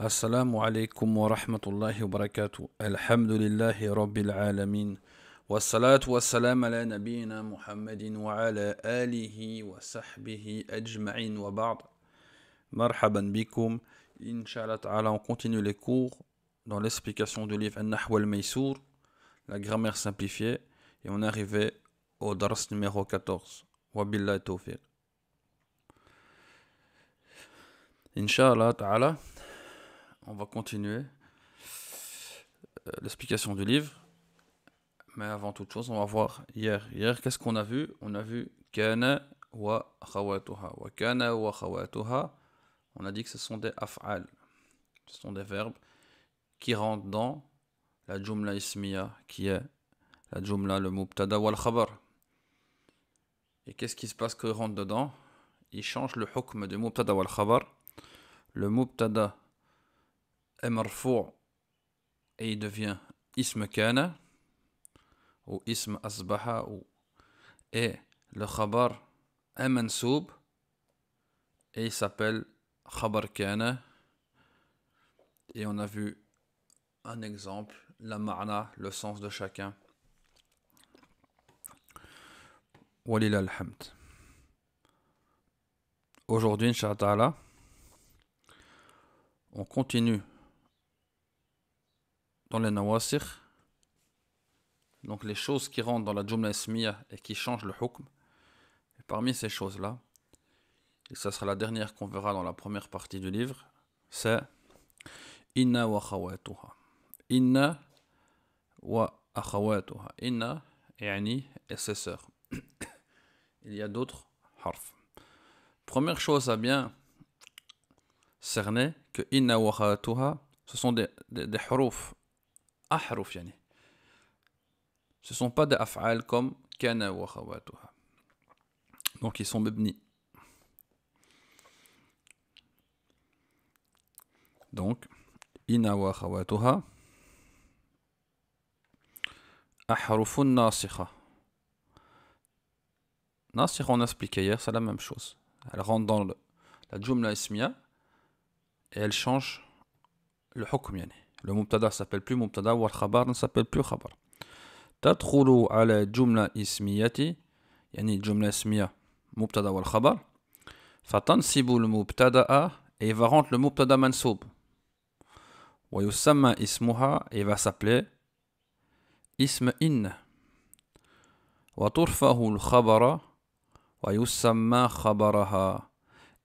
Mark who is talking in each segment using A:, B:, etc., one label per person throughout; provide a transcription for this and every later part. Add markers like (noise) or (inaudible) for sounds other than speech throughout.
A: السلام عليكم ورحمة الله وبركاته الحمد لله رب العالمين والصلاة والسلام على نبينا محمد وعلى آله وصحبه أجمعين وبعض مرحبا بكم إن شاء الله تعالى نكونتينيو لي كور cours dans l'explication du livre النحو الميسور la grammaire simplifiée et on est arrivé au درس numéro 14 وبالله التوفيق إن شاء الله تعالى on va continuer euh, l'explication du livre. Mais avant toute chose, on va voir hier. Hier, qu'est-ce qu'on a vu On a vu Kana wa khawatuha. Wa kana wa khawatuha. On a dit que ce sont des af'al. Ce sont des verbes qui rentrent dans la jumla ismiya, qui est la jumla, le mubtada wa khabar. Et qu'est-ce qui se passe quand ils rentrent dedans Ils changent le hukm du mubtada wa khabar. Le mubtada est et il devient ism kana ou ism asbaha ou et le khabar est mansoub et il s'appelle khabar kana et on a vu un exemple la marna le sens de chacun Walil alhamd aujourd'hui inchallah on continue dans les nawasir, donc les choses qui rentrent dans la jumla ismiya et qui changent le hukm, parmi ces choses-là, et ça sera la dernière qu'on verra dans la première partie du livre, c'est inna wa khawatuha. Inna wa akhawatuha. Inna, et ses sœurs. (coughs) Il y a d'autres harf. Première chose à bien cerner que inna wa ce sont des, des, ce ne ce sont pas des af'al comme kana wa donc ils sont mebni donc ina wa khawatuha on a expliqué hier c'est la même chose elle rentre dans le, la jumla ismiya et elle change le hukm le Moubtada s'appelle plus Mubtada ou al Khabar ne s'appelle plus Khabar. Tadkhulu ala jumla ismiyati, yani jumla ismiya Mubtada ou al Khabar. Fatansibu le Moubtada a et va rendre le man mansoub. Wayusama ismuha et va s'appeler ism in. Waturfahu le Khabara. Wayusama Khabaraha.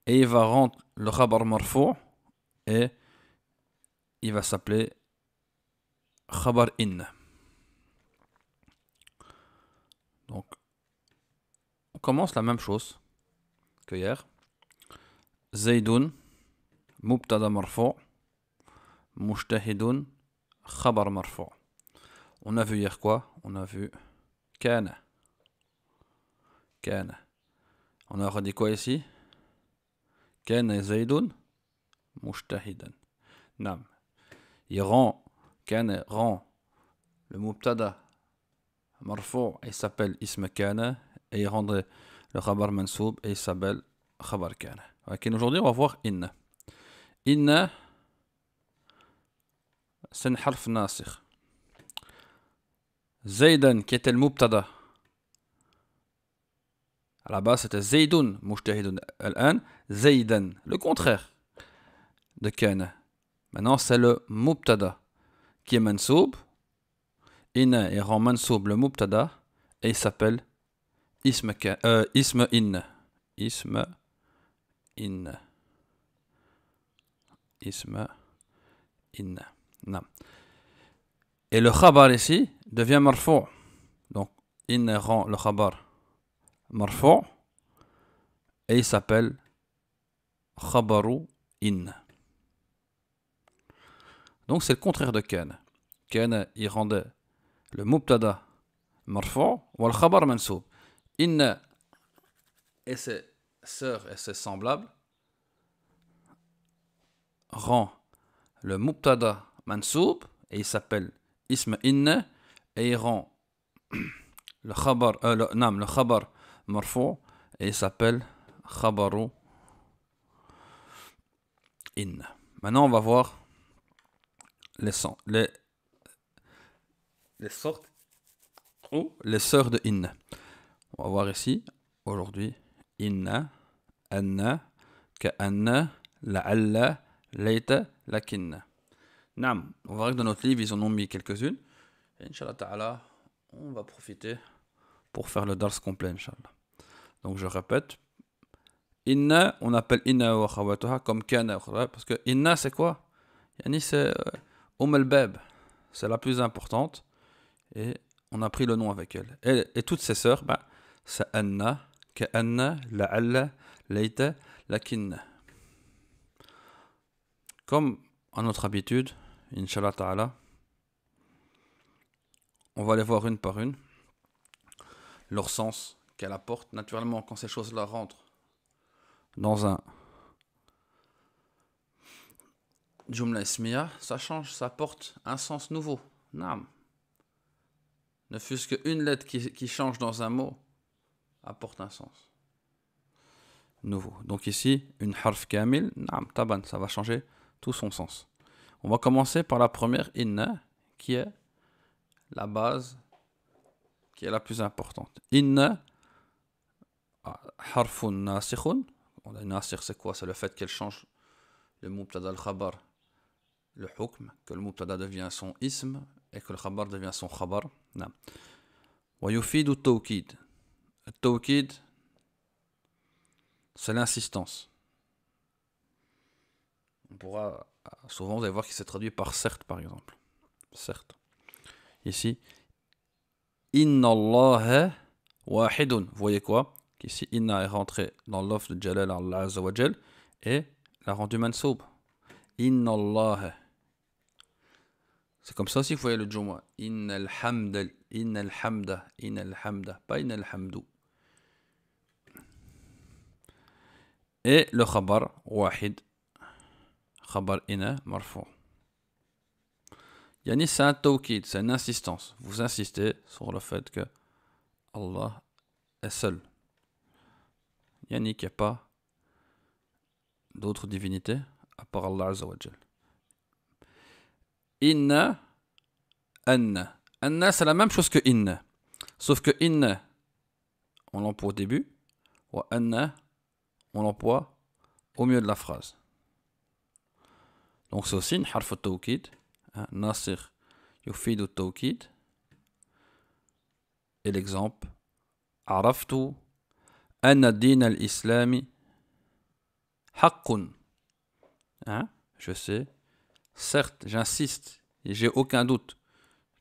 A: Et il va rendre le Khabar marfou et il va s'appeler Khabar In. Donc, on commence la même chose que hier. Zaidun Mubtada Marfo, mustahidun. Khabar Marfo. On a vu hier quoi On a vu Ken. Ken. On a redit quoi ici Kana Zaidun Mujtahidan. Nam il rend, le rend le mubtada marfou il s'appelle ism kana et il rend le khabar mansoub et il s'appelle khabar kana. Ok, aujourd'hui on va voir inna. Inna c'est un harf nasikh. Zaydan qui était le mubtada. À la base c'était Zaydun, mujtahidun. Zaydan, le contraire de kana. Maintenant, c'est le mubtada qui est mansoub. Inna rend mansoub le mubtada et il s'appelle isme euh, isma Isme inna. Isme inna. Et le khabar ici devient marfou. Donc, inna rend le khabar marfou et il s'appelle khabaru in donc c'est le contraire de ken. Ken, il rendait le mubtada marfou ou le khabar mansoub. Inna et ses sœurs et ses semblables rend le mubtada mansoub et il s'appelle Isma inne et il rend (clears throat) le khabar euh, le, nam, le khabar marfou et il s'appelle khabaru inna. Maintenant on va voir les, les, sortes ou oh, les sœurs de Inna. On va voir ici, aujourd'hui, Inna, Anna, Ka'anna, La'alla, Leita, Lakinna. Nam, on voir que dans notre livre, ils en ont mis quelques-unes. Inch'Allah ta'ala, on va profiter pour faire le dars complet, Inch'Allah. Donc je répète, Inna, on appelle Inna wa khawatuha comme Kana, parce que Inna c'est quoi Yani c'est. Euh, Omelbeb, c'est la plus importante, et on a pris le nom avec elle. Et, toutes ses sœurs, bah, c'est Anna, Ka'anna, La'alla, Leita, Lakinna. Comme à notre habitude, Inch'Allah Ta'ala, on va les voir une par une, leur sens qu'elle apporte. Naturellement, quand ces choses-là rentrent dans un Jumla Ismiya, ça change, ça porte un sens nouveau. Nam. Ne fût-ce qu'une lettre qui, change dans un mot apporte un sens nouveau. Donc ici, une harf kamil, nam, taban, ça va changer tout son sens. On va commencer par la première inna, qui est la base, qui est la plus importante. Inna, ah, harfun nasikhun. On a nasir, c'est quoi C'est le fait qu'elle change le mot al-khabar le hukm, que le mubtada devient son ism et que le khabar devient son khabar. ou التوكيد التوكيد c'est l'insistance. On pourra souvent vous allez voir qu'il s'est traduit par certes par exemple. Certes. Ici Inna Allah wahidun. Vous voyez quoi Ici Inna est rentré dans l'offre de Jalal Allah Azza et l'a rendu mansoub. Inna Allah c'est comme ça aussi qu'il faut y aller le al in al innal in innal hamda » pas innal hamdu ». Et le khabar, wahid. Khabar ina, marfou. Yani c'est un tawkid, c'est une insistance. Vous insistez sur le fait que Allah est seul. Yani qu'il n'y a pas d'autres divinités à part Allah Azza in, an. Anna, c'est la même chose que in. Sauf que in, on l'emploie au début. Ou anna, on l'emploie au milieu de la phrase. Donc c'est aussi une harf tawkid. Hein, nasir yufid tawkid. Et l'exemple. Araftu anna din al-islami hein? Je sais Certes, j'insiste, et j'ai aucun doute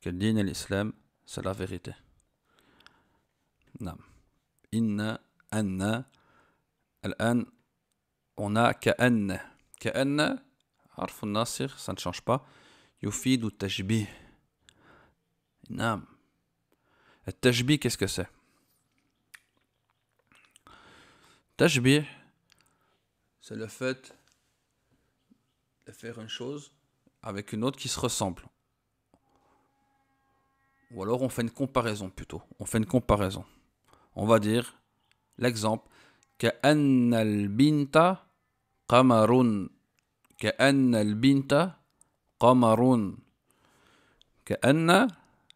A: que din et l'islam, c'est la vérité. Nam, Inna, anna, al-an, on a ka'anna. Ka'anna, ça ne change pas. Yufid ou tajbih. Nam, Et « tajbih, qu'est-ce que c'est Tajbih, c'est le fait de faire une chose avec une autre qui se ressemble. Ou alors on fait une comparaison plutôt. On fait une comparaison. On va dire l'exemple كأن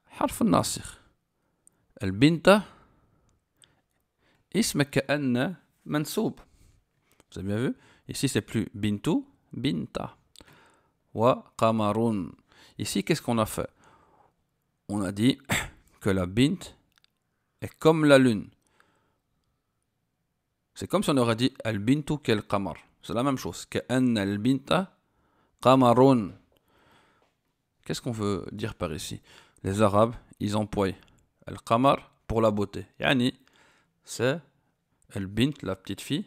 A: حرف الناسخ اسم Vous avez bien vu Ici c'est plus bintou »,« binta wa qamarun. Ici, qu'est-ce qu'on a fait On a dit (coughs) que la bint est comme la lune. C'est comme si on aurait dit al bintu kel qamar. C'est la même chose. Qu'est-ce qu'on veut dire par ici Les Arabes, ils emploient al qamar pour la beauté. Yani, c'est al bint, la petite fille.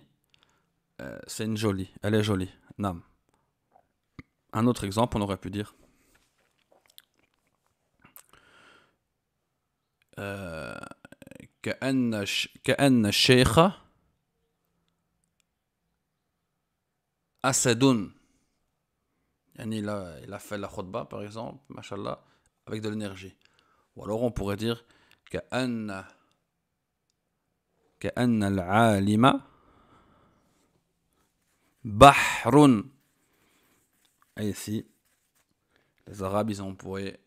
A: Euh, c'est une jolie. Elle est jolie. Nam. Un autre exemple, on aurait pu dire. que An الشيخ أسد يعني il a, il a fait la khutbah par exemple machallah avec de l'énergie ou alors on pourrait dire كأن كأن العالم ici, les Arabes, ils ont employé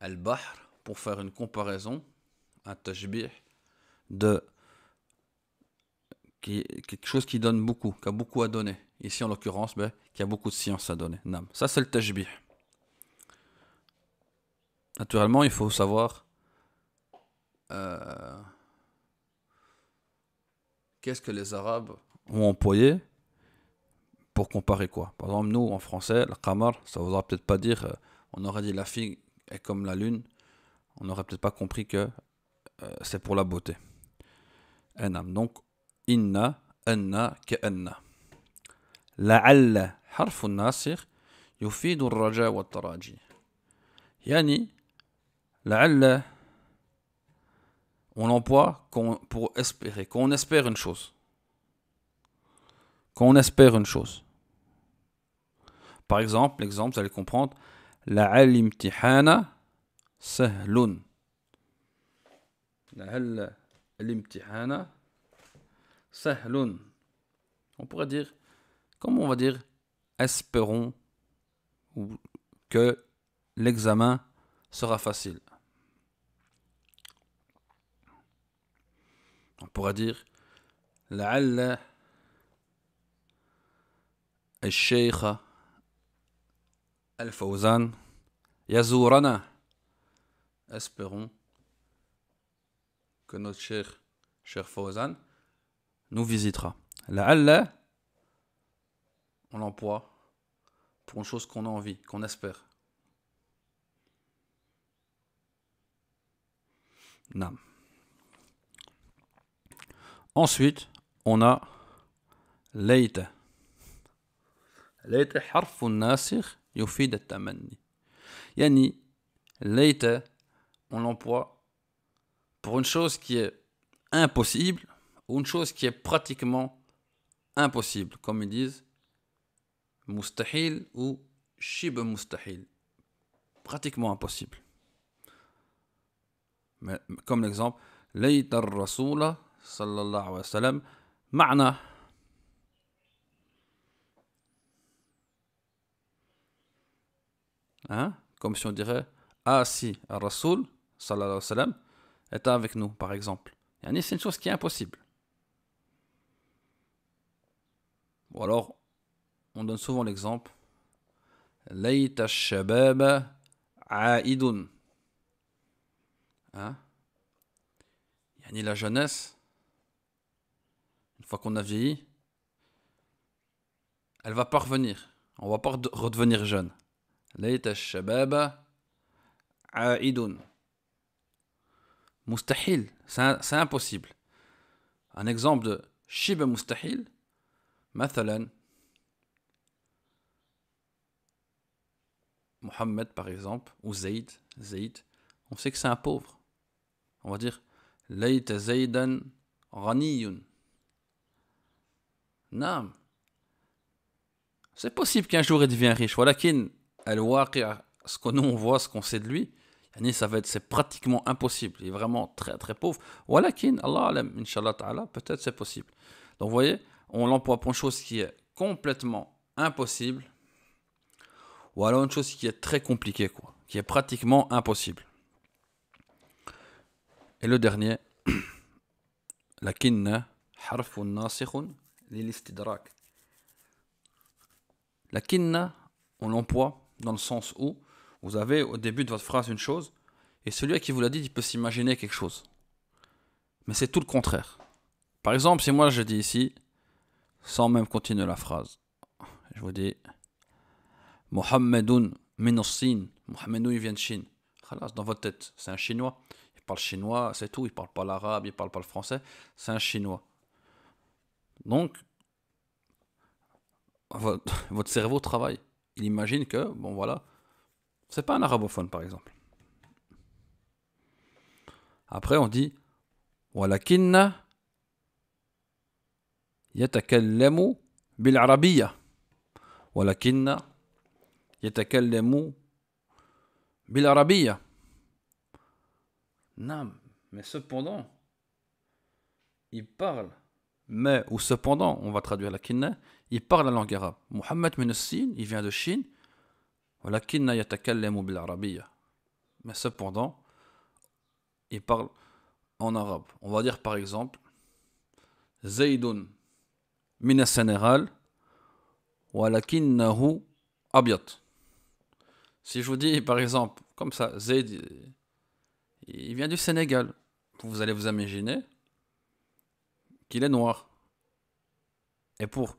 A: Al-Bahr pour faire une comparaison, un tashbih, de qui, quelque chose qui donne beaucoup, qui a beaucoup à donner. Ici, en l'occurrence, ben, qui a beaucoup de science à donner. Nam. Ça, c'est le tashbih. Naturellement, il faut savoir euh, qu'est-ce que les Arabes ont employé pour comparer quoi. Par exemple, nous en français, le qamar, ça ne voudra peut-être pas dire, euh, on aurait dit la fille est comme la lune, on n'aurait peut-être pas compris que euh, c'est pour la beauté. Donc, inna, enna, anna, la La'alla, harf nasir, raja الرجاء yani Yani, la'alla, on l'emploie pour espérer, qu'on espère une chose quand on espère une chose. Par exemple, l'exemple, vous allez comprendre. La imtihana sahlun. La imtihana sahlun. On pourrait dire, comment on va dire, espérons que l'examen sera facile. On pourrait dire, la Al Fawzan يزورنا espérons que notre cher, cher Fawzan nous visitera. La Allah, on l'emploie pour une chose qu'on a envie, qu'on espère. Nam. Ensuite, on a Leïta. ليت حرف on l'emploie pour une chose qui est impossible ou une chose qui est pratiquement impossible comme ils disent mustahil ou shib mustahil pratiquement impossible comme l'exemple ليت الرسول صلى alayhi wa وسلم ma'na. Hein? Comme si on dirait Ah si, Rasoul, sallallahu alayhi wa sallam, est avec nous, par exemple. Yani, c'est une chose qui est impossible. Ou alors, on donne souvent l'exemple Layta shabab aidun. Hein? la jeunesse, une fois qu'on a vieilli, elle va pas revenir. On va pas redevenir jeune. ليت Shababa Idun. Mustahil. c'est impossible un exemple de shiba Mustahil, mathalan mohammed, par exemple ou Zaid. Zayd on sait que c'est un pauvre on va dire Zaidan raniyun. Nam, c'est possible qu'un jour il devienne riche ولكن ce que nous on voit, ce qu'on sait de lui, ça va être, c'est pratiquement impossible. Il est vraiment très très pauvre. Walakin, Allah inshallah ta'ala, peut-être c'est possible. Donc vous voyez, on l'emploie pour une chose qui est complètement impossible, ou alors une chose qui est très compliquée, quoi, qui est pratiquement impossible. Et le dernier, (clears throat) la kinna, harfun lil La kinna, on l'emploie dans le sens où vous avez au début de votre phrase une chose, et celui qui vous la dit il peut s'imaginer quelque chose. Mais c'est tout le contraire. Par exemple, si moi je dis ici, sans même continuer la phrase, je vous dis Mohammedun il vient de Chine. Dans votre tête, c'est un chinois. Il parle chinois, c'est tout. Il parle pas l'arabe, il parle pas le français. C'est un chinois. Donc, votre (laughs) cerveau travaille il imagine que, bon voilà, c'est pas un arabophone par exemple. Après, on dit Walakinna yatakallamu bil arabiya. Walakinna yatakallamu bil arabiya. Nam, mais cependant, il parle. Mais ou cependant, on va traduire la kinna, il parle la langue arabe. Mohammed Minassin, il vient de Chine. Mais cependant, il parle en arabe. On va dire par exemple Zaydun min sénégal walakinahu abyat. Si je vous dis par exemple comme ça, Zayd, il vient du Sénégal, vous allez vous imaginer qu'il est noir. Et pour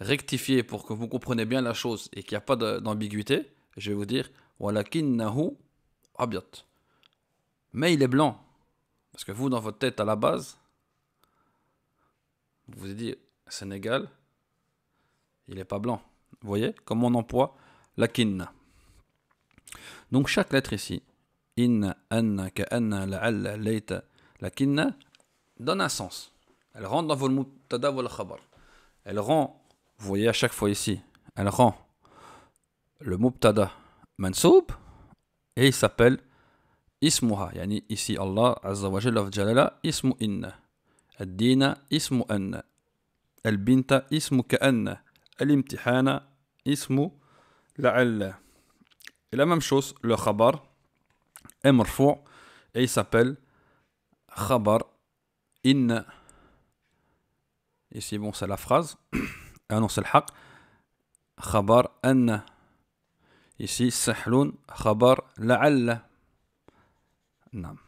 A: rectifier pour que vous compreniez bien la chose et qu'il n'y a pas d'ambiguïté, je vais vous dire Walakinahu abiat. Mais il est blanc. Parce que vous, dans votre tête, à la base, vous vous dites Sénégal, il n'est pas blanc. Vous voyez comment on emploie kinna. Donc chaque lettre ici, in, an, donne un sens. Elle rentre dans votre mutada khabar. Elle rend vous voyez à chaque fois ici, elle rend le mubtada mansoub et il s'appelle ismuha. ici Allah Azza wa Jalla ismu inna. Ad-dina ismu anna. Al-binta ismu ka'anna. Al-imtihana ismu la'alla. Et la même chose, le khabar est marfou et il s'appelle khabar in. Ici, bon, c'est la phrase annonce haq, khabar anna. ici sahlun, khabar la'alla. nam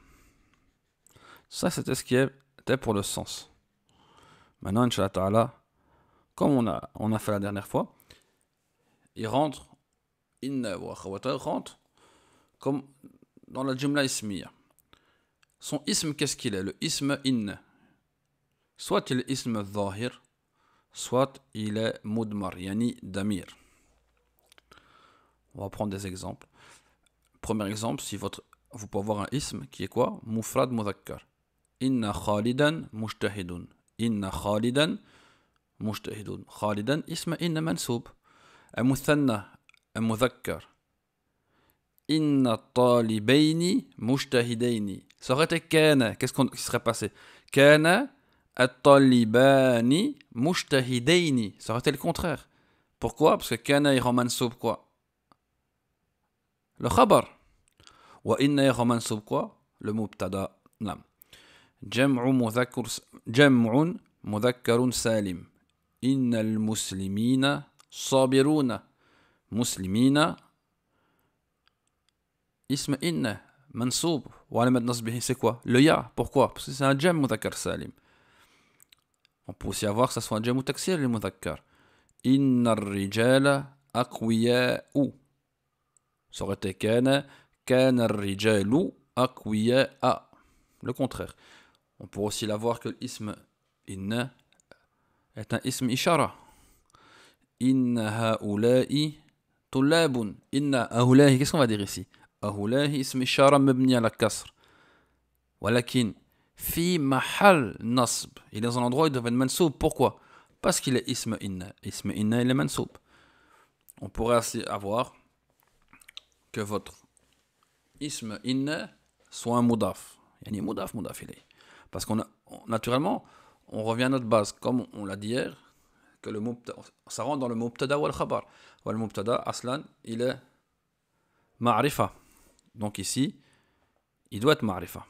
A: ça c'était ce qui était pour le sens maintenant Inch'Allah Ta'ala comme on a, on a fait la dernière fois il rentre inna wa il rentre comme dans la jumla ismiya son ism qu'est-ce qu'il est le ism inna soit il est ism dhahir soit il est mudmar, yani damir. On va prendre des exemples. Premier exemple, si votre, vous pouvez avoir un ism qui est quoi Mufrad muzakkar. Inna khalidan mujtahidun. Inna khalidan mujtahidun. Khalidan ism inna mansoub. Amuthanna, muthanna, Inna talibayni mujtahidaini. Ça aurait été kana. Qu'est-ce qui serait passé Kana At-talibani mujtahidaini. Ça aurait été le contraire. Pourquoi Parce que kana est mansub quoi Le khabar. Wa inna est mansub quoi Le mubtada. Nam. Jam'u mudhakkar jam'un mudhakkarun salim. Inna al-muslimina sabiruna. Muslimina ism inna mansub. Wa alamat nasbihi c'est quoi Le ya. Pourquoi Parce que c'est un jam mudhakkar salim. On peut aussi avoir que ça soit un jam ou taxir le mudhakkar. Inna rijala ou. Ça aurait été kana, ou rijalu a Le contraire. On peut aussi l'avoir que l'ism in est un ism ishara. Inna haulai tulabun Inna haoula'i, qu'est-ce qu'on va dire ici Haoula'i ism ishara mabni à la kasr. ولكن fi mahal nasb. Il est dans un endroit il doit être Pourquoi Parce qu'il est ism inna. Ism inna, il est mansoub. On pourrait ainsi avoir que votre ism inna soit un moudaf. ni moudaf, mudaf il est. Parce qu'on naturellement, on revient à notre base, comme on l'a dit hier, que le ça rentre dans le mubtada ou le khabar. le mubtada, aslan, il est ma'rifa. Donc ici, il doit être ma'rifa.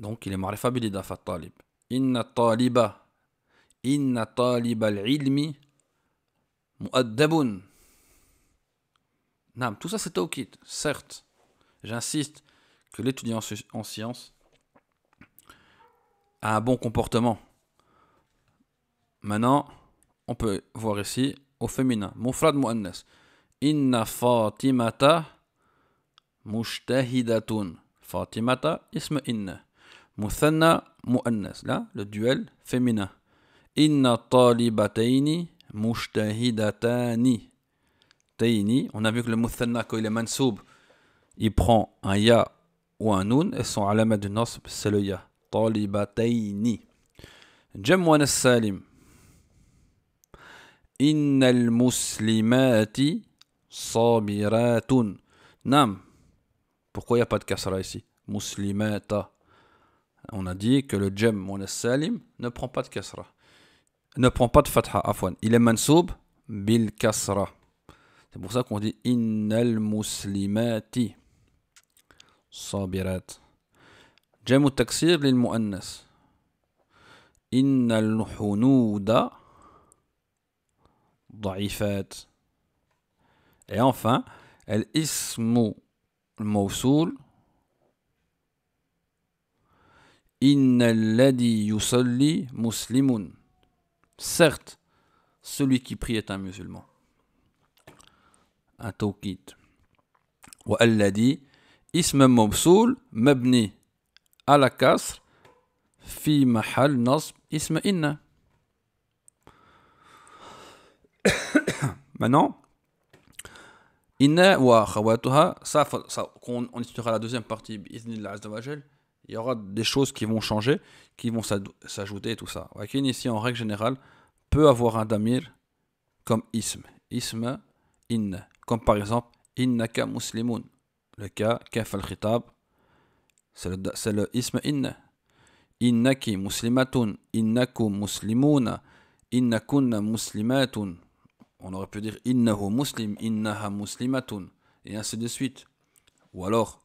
A: Donc il est marifa Fatalib. talib. Inna taliba. Inna taliba al-ilmi mu'addabun. Nam, tout ça c'est ok. certes. J'insiste que l'étudiant en sciences a un bon comportement. Maintenant, on peut voir ici au féminin. Mufrad mu'annas. Inna Fatimata mushtahidatun. Fatimata isme inna. مثنى مؤنث لا لو دويل فيمينا ان طالبتين مجتهدتان تيني on a vu مثنى كو il منسوب il prend un ya ou un nun et son علامه de نصب c'est le ya طالبتين جم مؤنث سالم ان المسلمات صابرات نعم pourquoi il y a pas de كسره ici مسلمات on a dit que le jam mon salim ne prend pas de kasra. Ne prend pas de fatha, afwan. Il est mansoub bil kasra. C'est pour ça qu'on dit innal muslimati sabirat. Jam taksir lil muannas. Innal hunuda da'ifat. Et enfin, el ismu mawsoul yusalli muslimun. Certes, celui qui prie est un musulman. Un Wa alladhi ism mabni ala fi mahal nasb ism inna. (coughs) Maintenant, inna wa khawatuha, ça, on, on la deuxième partie, bi'idhnillah azza wa il y aura des choses qui vont changer, qui vont s'ajouter et tout ça. Wakin ici, en règle générale, peut avoir un damir comme ism. Ism, in. Comme par exemple, innaka muslimun. Le cas, kaf al khitab, c'est le, ism in. Innaki muslimatun, innakum muslimuna, innakunna muslimatun. On aurait pu dire innahu muslim, innaha muslimatun, et ainsi de suite. Ou alors,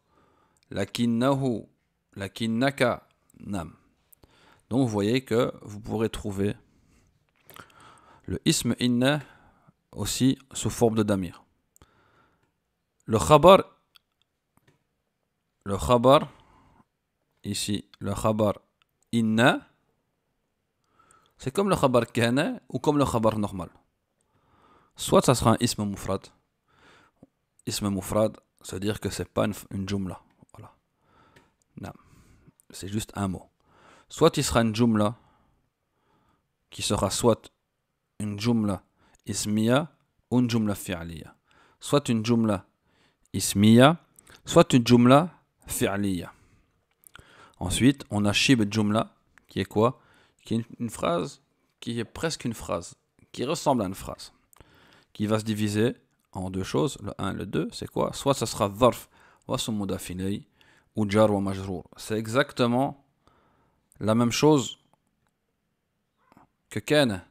A: lakinnahu la kinaka nam. Donc vous voyez que vous pourrez trouver le isme inna aussi sous forme de damir. Le khabar, le khabar, ici le khabar inna, c'est comme le khabar kana ou comme le khabar normal. Soit ça sera un isme moufrad. Isme mufrad, c'est-à-dire que c'est pas une, une jumla. Voilà. Nam c'est juste un mot. Soit il sera une jumla, qui sera soit une jumla ismiya ou une jumla fi'liya. Soit une jumla ismiya, soit une jumla fi'liya. Ensuite, on a shib jumla, qui est quoi Qui est une phrase qui est presque une phrase, qui ressemble à une phrase, qui va se diviser en deux choses, le 1 et le 2, c'est quoi Soit ce sera wolf wa son ou jar ou majrour. C'est exactement la même chose que ken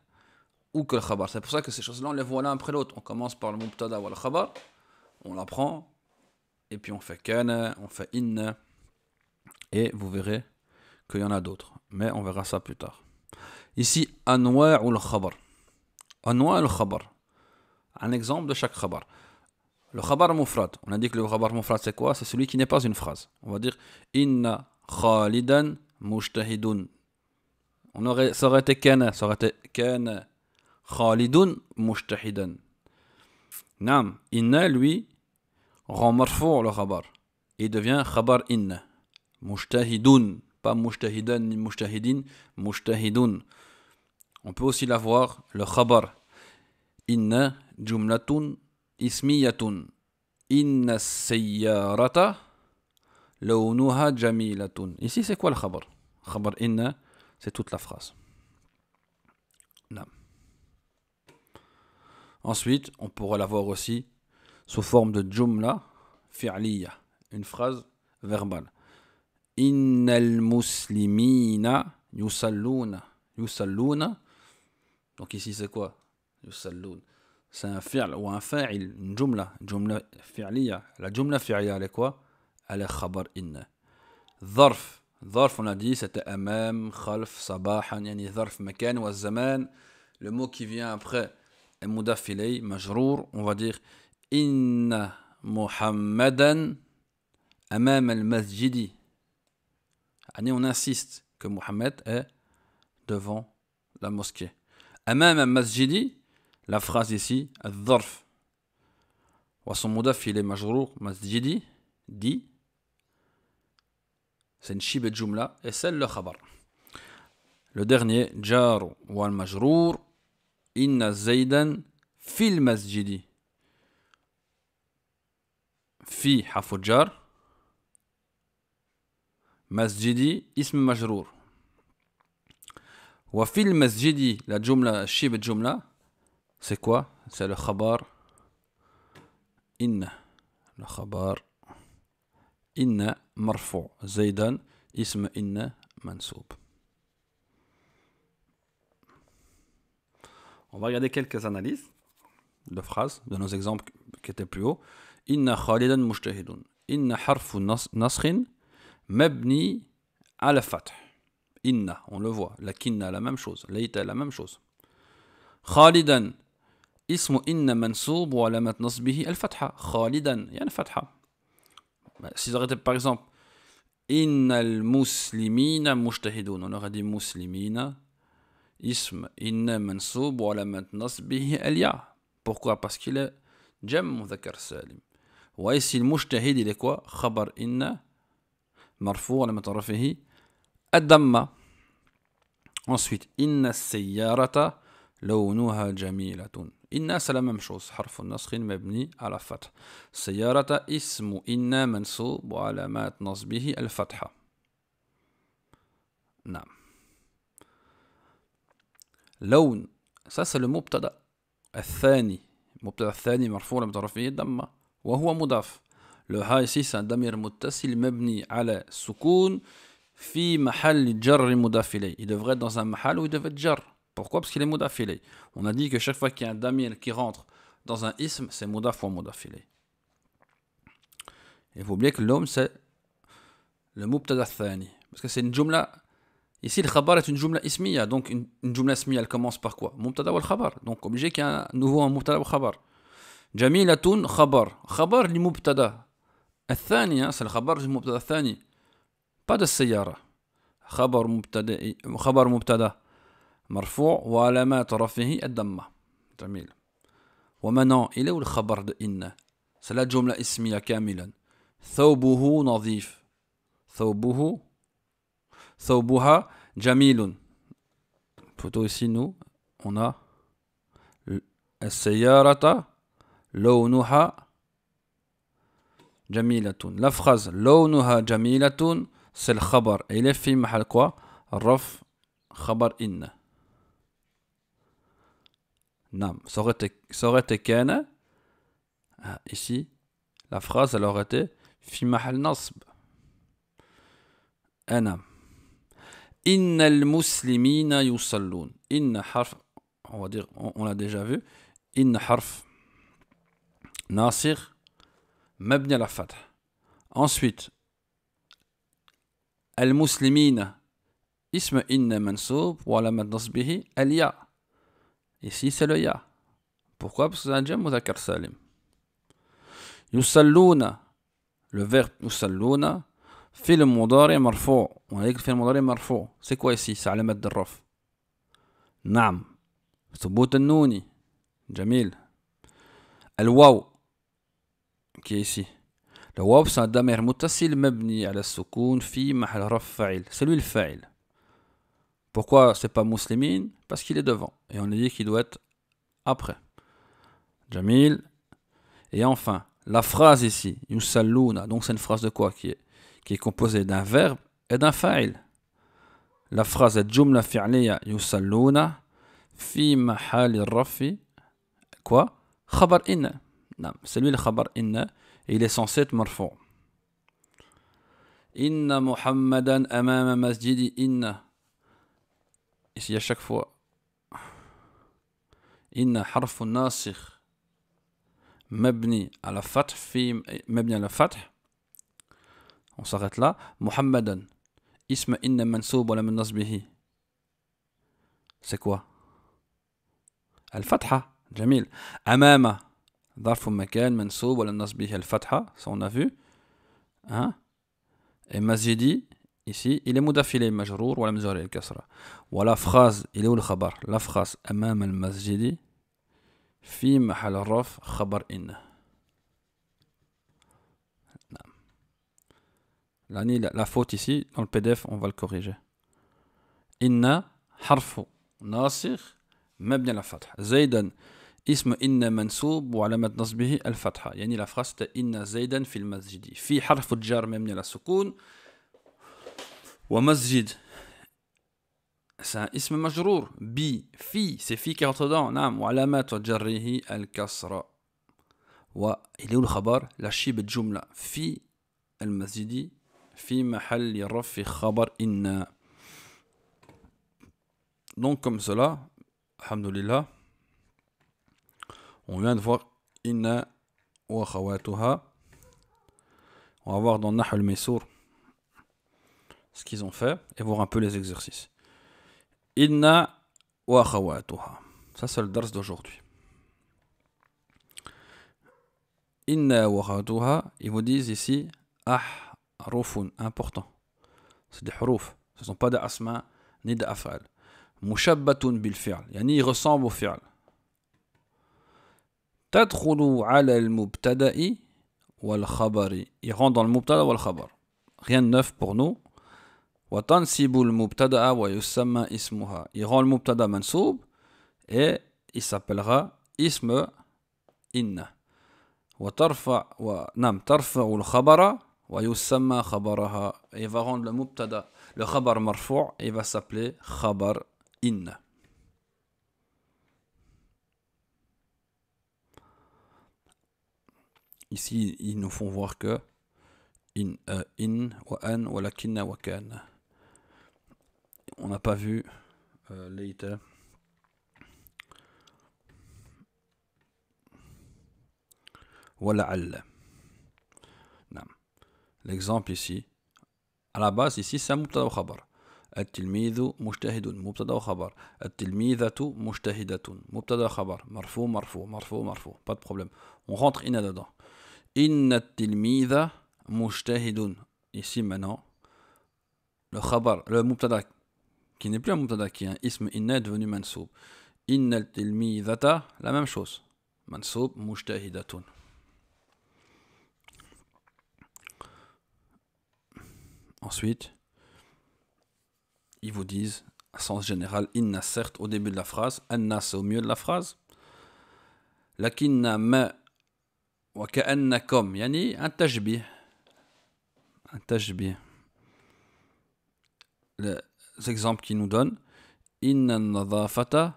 A: ou que le khabar. C'est pour ça que ces choses-là, on les voit l'un après l'autre. On commence par le mubtada ou le khabar, on l'apprend, et puis on fait ken, on fait in, et vous verrez qu'il y en a d'autres. Mais on verra ça plus tard. Ici, anwa ou le khabar. Anwa ou le khabar. Un exemple de chaque khabar. Le khabar mufrad. on a dit que le khabar mufrad c'est quoi C'est celui qui n'est pas une phrase. On va dire Inna khalidan mujtahidun. On aurait, ça aurait été kana, ça aurait été kana khalidun mujtahidan. Nam, inna lui rend marfou le khabar. Il devient khabar inna. Mujtahidun, pas mujtahidan ni mujtahidin, mujtahidun. On peut aussi l'avoir le khabar. Inna jumlatun اسمية إن السيارة لونها جميلة ici c'est quoi le khabar khabar inna, c'est toute la phrase ensuite on pourra l'avoir aussi sous forme de jumla fi'liya une phrase verbale إن المسلمين يصلون يصلون donc ici c'est quoi يصلون c'est un fi'l ou un fa'il, une jumla, une jumla fi'liya. La jumla fi'liya, elle est quoi Elle est khabar inna. Zarf, zarf on a dit, c'était amam, khalf, sabahan, yani zarf mekan »,« wa Le mot qui vient après est mudafilei »,« majrour, on va dire inna muhammadan amam al-masjidi. on insiste que Mohammed est devant la mosquée. Amam al-masjidi, La phrase ici, الظرف. واسم مضاف il est مجرور مسجدي دي c'est une شبه جملة et لو خبر. لو dernier, جار والمجرور إن زيدا في المسجد. في حرف جار مسجدي اسم مجرور وفي المسجد لا جملة شبه جملة C'est quoi C'est le khabar inna. Le khabar inna marfo Zaydan ism inna mansoub. On va regarder quelques analyses de phrases, de nos exemples qui étaient plus haut. Inna khalidan mujtahidun. Inna harfu nasrin Mebni alafat. Inna, on le voit. La kinna, la même chose. Leïta, la même chose. Khalidan اسم إن منصوب وعلامة نصبه الفتحة خالدا يعني فتحة si باغ par exemple إن المسلمين مجتهدون on aurait dit مسلمين اسم إن منصوب وعلامة نصبه الياء pourquoi parce qu'il est جم مذكر سالم وإيسي المجتهد il est quoi خبر إن مرفوع وعلامة رفعه الدم ensuite إن السيارة لونها جميلة إن c'est la حرف النسخ مبني على الفتح سيارة اسم إن منصوب وعلامات نصبه الفتحة نعم لون ساس المبتدأ الثاني المبتدأ الثاني مرفوع بطرفه الضمة وهو مضاف لو هاي سيسا دمير متصل مبني على السكون في محل جر مضاف إليه إذا فغيت دانسان محل où جر Pourquoi Parce qu'il est Mouda On a dit que chaque fois qu'il y a un damiel qui rentre dans un ism, c'est Mouda fois Mouda Et vous oubliez que l'homme, c'est le Mubtada Thani. Parce que c'est une jumla. Ici, le khabar est une jumla ismiya. Donc, une, jumla ismiya, elle commence par quoi Mubtada le khabar. Donc, obligé qu'il y ait un nouveau un Mubtada le khabar. Jamilatun khabar. Khabar li Mubtada. thani hein. c'est le khabar du Mubtada Thani. Pas de Seyara. Khabar Mubtada. Khabar Mubtada. مرفوع وعلامات رفعه الضمة جميل ومنع إلى الخبر إن سلا جملة اسمية كاملا ثوبه نظيف ثوبه ثوبها جميل فوتو سينو هنا السيارة لونها جميلة لفخز لونها جميلة سي الخبر إلي في محل كوا رف خبر إن nam. Ça aurait été ken. Ah, ici, la phrase, elle aurait été fi mahal nasb. Enam. Eh, inna al-muslimina yusalloun. Inna harf. On va dire, on, l'a déjà vu. Inna harf. Nasir. Mabni al fath Ensuite, al-muslimina. Isme inna mansoub. Wa la madnasbihi. Al-ya. Ici, c'est le ya. Pourquoi Parce que c'est un jam mudhakar salim. Yusalluna, le verbe yusalluna, fil mudari marfou. On a dit que fil mudari marfou. C'est quoi ici C'est alamat Thubut al nouni. Jamil. Al waw. Qui est ici waw c'est un damer mutassil mabni على sukoun fi mahal raf fa'il. c'est lui le fa'il. Pourquoi c'est pas Muslimin Parce qu'il est devant. Et on lui dit qu'il doit être après. Jamil. Et enfin, la phrase ici, Yusalluna, donc c'est une phrase de quoi qui est, composée d'un verbe et d'un fa'il. La phrase est Jumla fi'liya Yusalluna fi mahali rafi. Quoi Khabar inna. Non, c'est lui le khabar inna. Et il est censé être marfou. Inna Muhammadan amama masjidi inna. Ici, à chaque fois, Inna harfu nasikh mabni ala fath, fi mabni ala fath, on s'arrête là. Muhammadan, isma inna mansoub wa la min nasbihi. C'est quoi Al-Fatha, Jamil. Amama, ظرف مكان mansoub ولا نصب al-fathah » ça on a vu hein et masjidi ici il est مضاف إليه مجرور ولا kasra الكسرة la phrase il est où le khabar la phrase أمام المسجد في محل رفع خبر إن in la faute ici dans le PDF on va le corriger إن حرف ناسخ مبني على fath زيدا اسم إن منسوب وعلامة نصبه الفتحة يعني لا فراس إن زيدا في المسجد في حرف الجر مبني على السكون ومسجد اسم مجرور بي في سي في كي نعم وعلامات جره الكسرة هو الخبر لشيب الجملة في المسجد في محل رفع خبر إن كوم سولا الحمد لله on vient de voir Inna wa khawatuha. On va voir dans Nahul Mesour ce qu'ils ont fait et voir un peu les exercices. Inna wa khawatuha. Ça, c'est le dars d'aujourd'hui. Inna wa khawatuha, ils vous disent ici ah, rufun, important. C'est des huruf. Ce ne sont pas des asma ni des afal. Mushabbatun bil fi'l. Yani, ils ressemblent au fi'l. Tadkhulu ala al-mubtada'i wal khabari. Ils rentrent dans le mubtada wal khabar. Rien de neuf pour nous. وتنصب المبتدأ ويسمى اسمها يغون المبتدأ منصوب اي يسابلغا اسم إن وترفع و... نعم ترفع الخبر ويسمى خبرها اي فاغون المبتدأ الخبر مرفوع اي فا سابلي خبر إن Ici, ils nous font voir que in, euh, in, ou an, ou la kina, ou kana. On n'a pas vu euh, l'éité. Voilà. L'exemple ici. À la base, ici, c'est un Mubtada Khabar. At-Tilmidu Mujtahidun. Mubtada Khabar. At-Tilmidatu Mujtahidatun. Mubtada Khabar. Marfou, marfou, marfou, marfou. Pas de problème. On rentre Inna dedans. Inna Ici, maintenant, le Khabar, le Mubtada qui n'est plus un mubtada, inna est ism inna devenu mansoub. Inna la même chose. Mansoub mujtahidatun. Ensuite, ils vous disent, à sens général, inna certes au début de la phrase, anna c'est au milieu de la phrase. Lakinna ma wa ka'annakum, yani un tajbih. Un tajbih exemples qui nous donne. Inna nadafata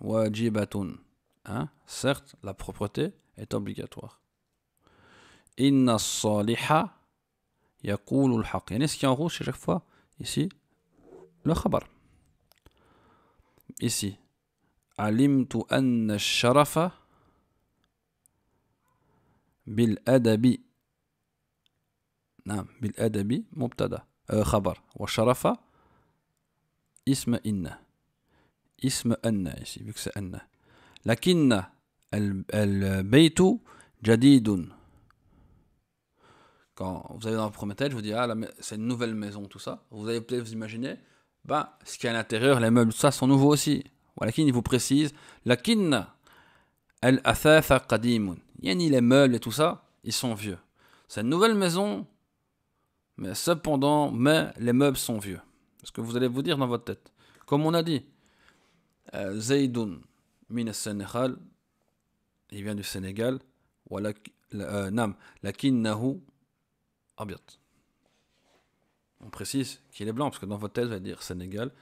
A: wajibatun. Hein? Certes, la propreté est obligatoire. Inna saliha yaqulu haq Et ce qui est en rouge chaque fois ici le khabar. Ici, alimtu anna sharafa bil adabi. bil adabi mubtada. Euh, khabar. Wa sharafa Isme in. Isme anna ici, vu que c'est Quand vous allez dans la tête je vous dis, ah, c'est une nouvelle maison, tout ça. Vous avez peut-être vous imaginer, bah, ce qu'il y a à l'intérieur, les meubles, ça, sont nouveaux aussi. voilà il vous précise, lakinna al-athatha qadimun. Yani les meubles et tout ça, ils sont vieux. C'est une nouvelle maison, mais cependant, mais les meubles sont vieux. Ce que vous allez vous dire dans votre tête. Comme on a dit, euh, Zaydoun min il vient du Sénégal, euh, nam, On précise qu'il est blanc, parce que dans votre tête, vous allez dire Sénégal,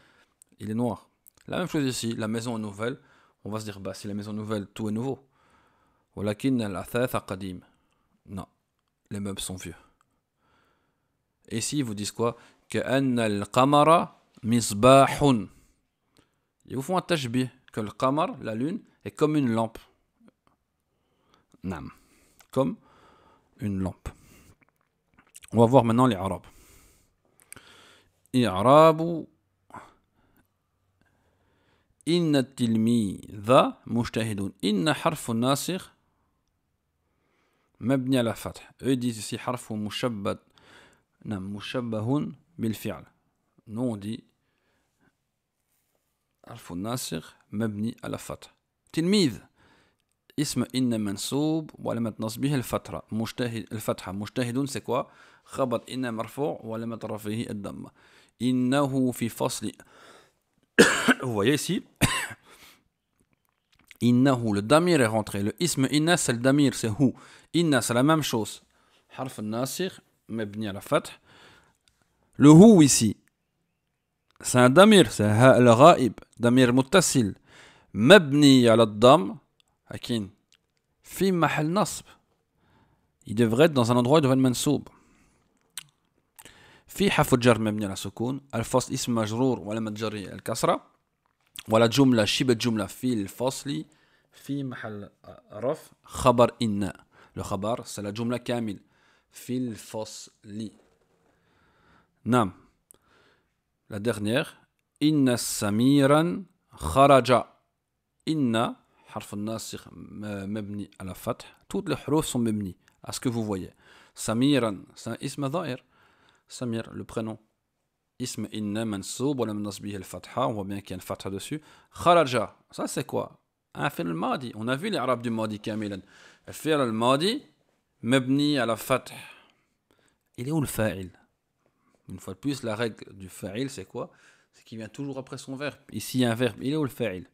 A: il est noir. La même chose ici, la maison est nouvelle, on va se dire, bah, si la maison est nouvelle, tout est nouveau. Non, les meubles sont vieux. Et si ils vous disent quoi que l'Qamar misbahun. Ils vont être chez bi que l'Qamar, la Lune, est comme une lampe. nam, comme une lampe. On va voir maintenant les Arabes. I Arabu, inna tilmi da mushtahun, inna harfun nasikh, mabni al-fath. Aujourd'hui, c'est un harf ou mushabb. Non, بالفعل نودي on حرف الف الناسخ مبني على الفتح تلميذ اسم إن منسوب ولم تنص به الفترة مجتهد الفتحة مجتهد سكوا خبط إن مرفوع ولم رفعه الضمة إنه في فصل هو يسي إنه الضمير رونتري لو اسم إن c'est le هو إن c'est لا ميم شوز حرف الناسخ مبني على فتح Le هو ici, c'est un damir, c'est un ha'al ghaib, damir mutassil, mabni ala dam, akin, fi mahal nasb. Il devrait être dans un endroit, il devrait être mansoub. Fi mabni ala في حرف الجر مبني على سكون الفصل اسم مجرور ولا jumla الكسرة jumla fi al fasli, fi mahal raf, khabar inna. Le khabar, c'est la jumla kamil, كامل في الفصل Nam. La dernière. Inna Samiran Kharaja. Inna, harf nasir mebni alafat. fath. Toutes les hurufs sont mebni, à ce que vous voyez. Samiran, c'est un isma d'air Samir, le prénom. isma inna mansoub, wa nasbi al-fatha. On voit bien qu'il y a une fatha dessus. Kharaja, ça c'est quoi Un fi'l On a vu les arabes du madi kamilan. Le fi'l al-madi, mebni alafat. fath. Il est où le fa'il une fois de plus, la règle du fa'il, c'est quoi C'est qu'il vient toujours après son verbe. Ici, il y a un verbe. Il est où le fa'il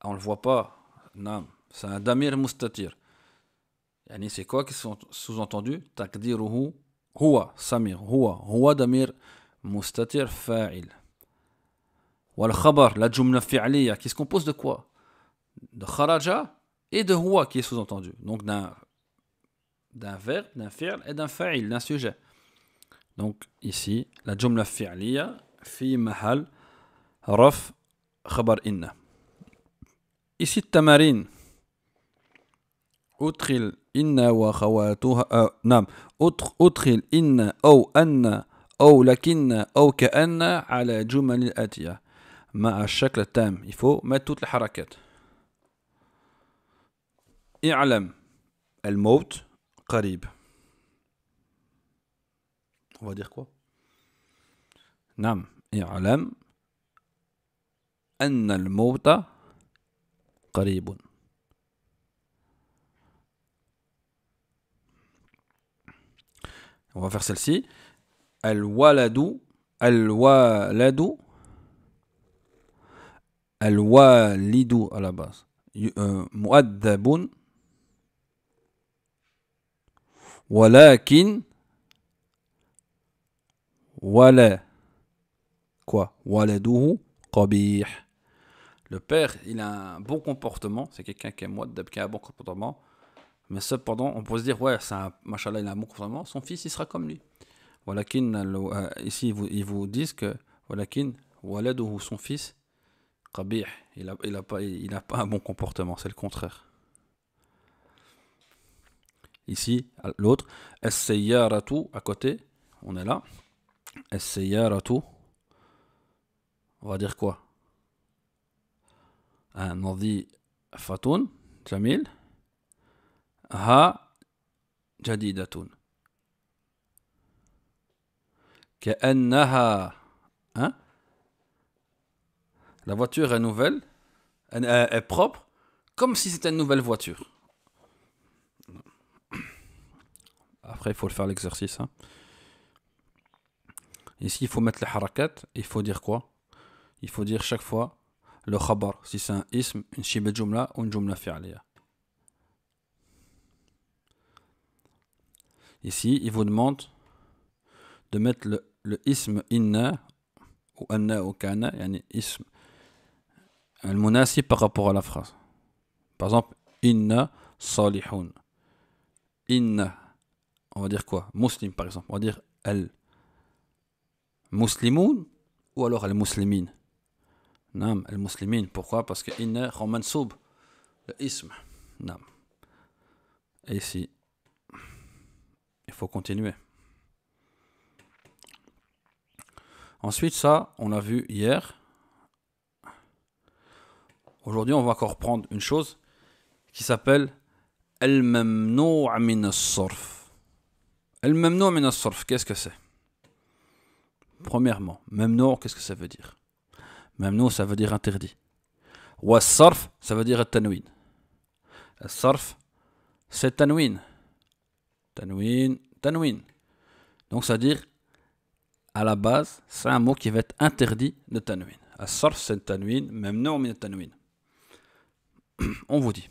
A: ah, On ne le voit pas. Non. C'est un damir mustatir. c'est quoi qui sont sous-entendu Takdiruhu huwa, samir, huwa, huwa damir mustatir fa'il. Wal khabar, la jumna fi'liya, qui se compose de quoi De kharaja et de huwa qui est sous-entendu. Donc d'un verbe, d'un fi'l et d'un fa'il, d'un sujet. دونك ici, la jumla fi'liya fi mahal raf khabar inna. Ici, التمارين أدخل إن وخواتها آه نعم أدخل إن أو أن أو لكن أو كأن على جمل الآتية مع الشكل التام يفو ما توت الحركات اعلم الموت قريب on va dire quoi Nam, alam anna al maut qaribun. On va faire celle-ci. Al-waladu, al-waladu, al-walidu à la base. Euh, mu'addabun, walakin Wala. Quoi Kabir. Le père, il a un bon comportement. C'est quelqu'un qui est moi, qui a un bon comportement. Mais cependant, on peut se dire, ouais, c'est un, machallah, il a un bon comportement. Son fils, il sera comme lui. Euh, euh, ici, ils vous, disent que Walakin, son fils, Kabir, Il n'a a pas, il n'a pas un bon comportement. C'est le contraire. Ici, l'autre, tout à côté, on est là tout on va dire quoi Fatun Jamil جديدة elle hein? La voiture est nouvelle, est propre, comme si c'était une nouvelle voiture. Après, il faut le faire l'exercice. Hein. Ici, il faut mettre les harakat, il faut dire quoi Il faut dire chaque fois le khabar, si c'est un ism, une shibet jumla ou une jumla fi'liya. Ici, il vous demande de mettre le, ism inna ou anna ou kana, yani ism al-munasib par rapport à la phrase. Par exemple, inna salihun. Inna, on va dire quoi Muslim par exemple, on va dire elle. Muslimoun ou alors al-muslimin. Nam, al-muslimin. Pourquoi Parce que inna romansoub, le ism. Nam. Et ici, il faut continuer. Ensuite, ça, on l'a vu hier. Aujourd'hui, on va encore prendre une chose qui s'appelle el mamnou min as-sarf. al qu'est-ce que c'est Premièrement, memnour, qu'est-ce que ça veut dire Memnour, ça veut dire interdit. al-sarf, ça veut dire tanwin. Sarf, c'est tanwin. Tanwin, tanwin. Donc ça veut dire, à la base, c'est un mot qui va être interdit de tanwin. Sarf, c'est tanwin, non, mais tanwin. On vous dit.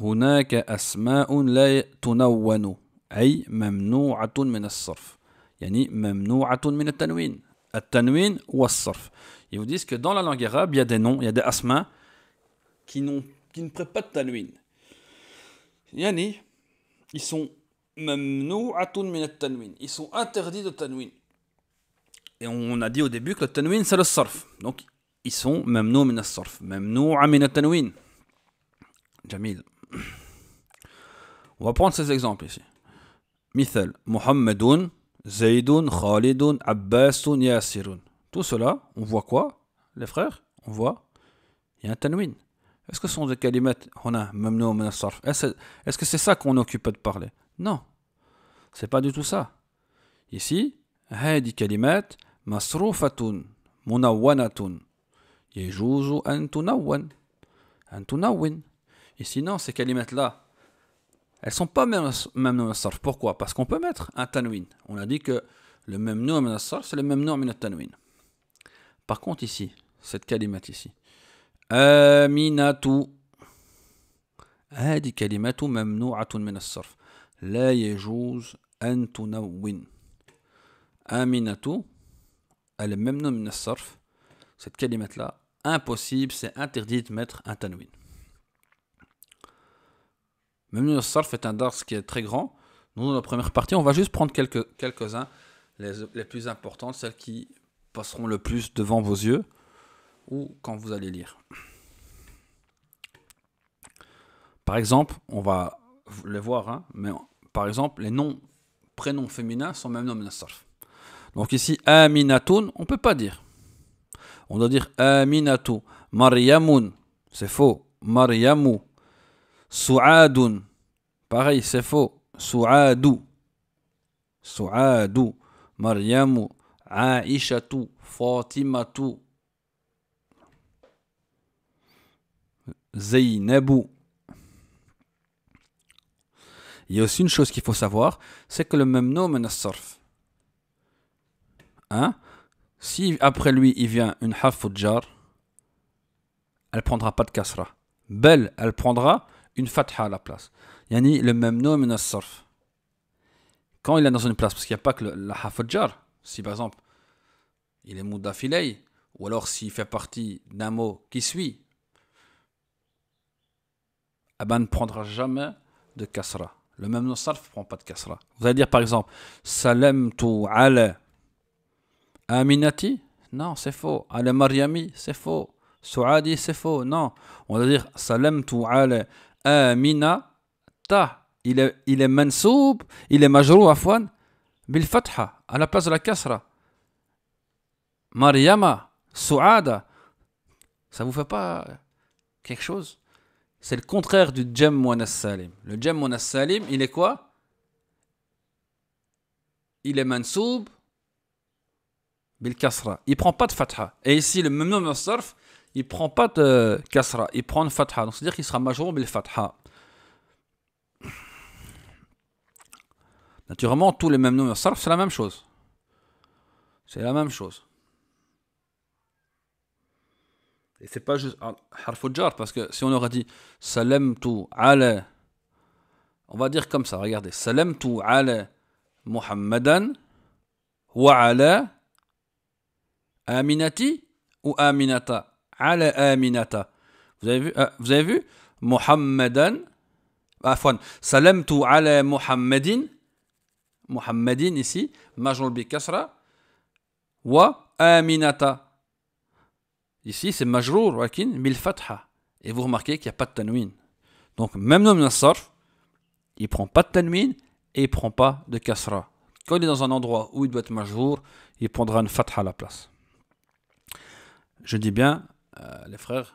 A: هناك أسماء لا تنون أي ممنوعة من الصرف tanwin, ممنوعة من التنوين التنوين والصرف ils vous disent que dans la langue arabe il y a des noms il y a des asma qui, qui ne prennent pas de tanwin Yanni, ils sont atun من tanwin. ils sont interdits de tanwin et on a dit au début que le tanwin c'est le sarf donc ils sont ممنوع من الصرف ممنوع من tanwin. Jamil, on va prendre ces exemples ici مثال Muhammadun. Zaydoun, Khalidun, Abbasun, Yasirun. Tout cela, on voit quoi, les frères On voit, il y a un tanwin. Est-ce que ce sont des kalimat Est-ce que c'est ça qu'on occupait de parler Non, c'est pas du tout ça. Ici, هذه كلمات مصروفة منونة يجوز أن تنون Un تنون Ici non, ces kalimat là elles ne sont pas même nom sarf. Pourquoi Parce qu'on peut mettre un tanwin. On a dit que le même nom sarf, c'est le même nom tanwin. Par contre, ici, cette kalimat ici. Aminatu. هذه même ممنوعة من الصرف لا يجوز أن تنون Aminatou. elle est même non من الصرف cette calimètre là impossible c'est interdit de mettre un tanwin même le est un dars qui est très grand. Nous, dans la première partie, on va juste prendre quelques, quelques-uns, les, plus importantes, celles qui passeront le plus devant vos yeux ou quand vous allez lire. Par exemple, on va les voir, hein, mais par exemple, les noms, prénoms féminins sont même nommés Donc ici, Aminatoun, on ne peut pas dire. On doit dire Aminatou, Mariamoun, c'est faux, Mariamou, Souadoun, Pareil, c'est faux. Souadou. Souadou. Maryamu. Aishatu. Fatimatu. Zeynabu. Il y a aussi une chose qu'il faut savoir, c'est que le même nom est sarf. Hein Si après lui il vient une jar elle prendra pas de kasra. Belle, elle prendra une fatha à la place. Yani le même nom Quand il est dans une place, parce qu'il n'y a pas que le hafajar si par exemple il est moudafilei, ou alors s'il fait partie d'un mot qui suit, Abba eh ben, ne prendra jamais de kasra. Le même nom sarf ne prend pas de kasra. Vous allez dire par exemple Salem tu ala aminati Non, c'est faux. Ala mariami C'est faux. Souadi, c'est faux. Non. On va dire Salem tu ala amina ta, il est, mansoub, il est majrou, afwan, bil fatha, à la place de la kasra. mariyama Suada, ça vous fait pas quelque chose C'est le contraire du djem Salim. Le djem Salim, il est quoi Il est mansoub, bil kasra. Il prend pas de fatha. Et ici, le même nom de il prend pas de kasra, il prend de fatha. Donc c'est-à-dire qu'il sera majrou bil fatha. Naturellement, tous les mêmes noms c'est la même chose. C'est la même chose. Et c'est pas juste harfoujar, parce que si on aurait dit tu ala on va dire comme ça, regardez, tu ala Muhammadan wa ala Aminati ou Aminata Ala Aminata. Vous avez vu, euh, vous avez vu Muhammadan, afwan, salamtu ala Muhammadin mohammedine, ici, majrour bi kasra, wa aminata. Ici, c'est majrour, wakin, bil fatha. Et vous remarquez qu'il n'y a pas de tanwin. Donc, même nom nasarf, il prend pas de tanwin et il prend pas de kasra. Quand il est dans un endroit où il doit être majrour, il prendra une fatha à la place. Je dis bien, euh, les frères,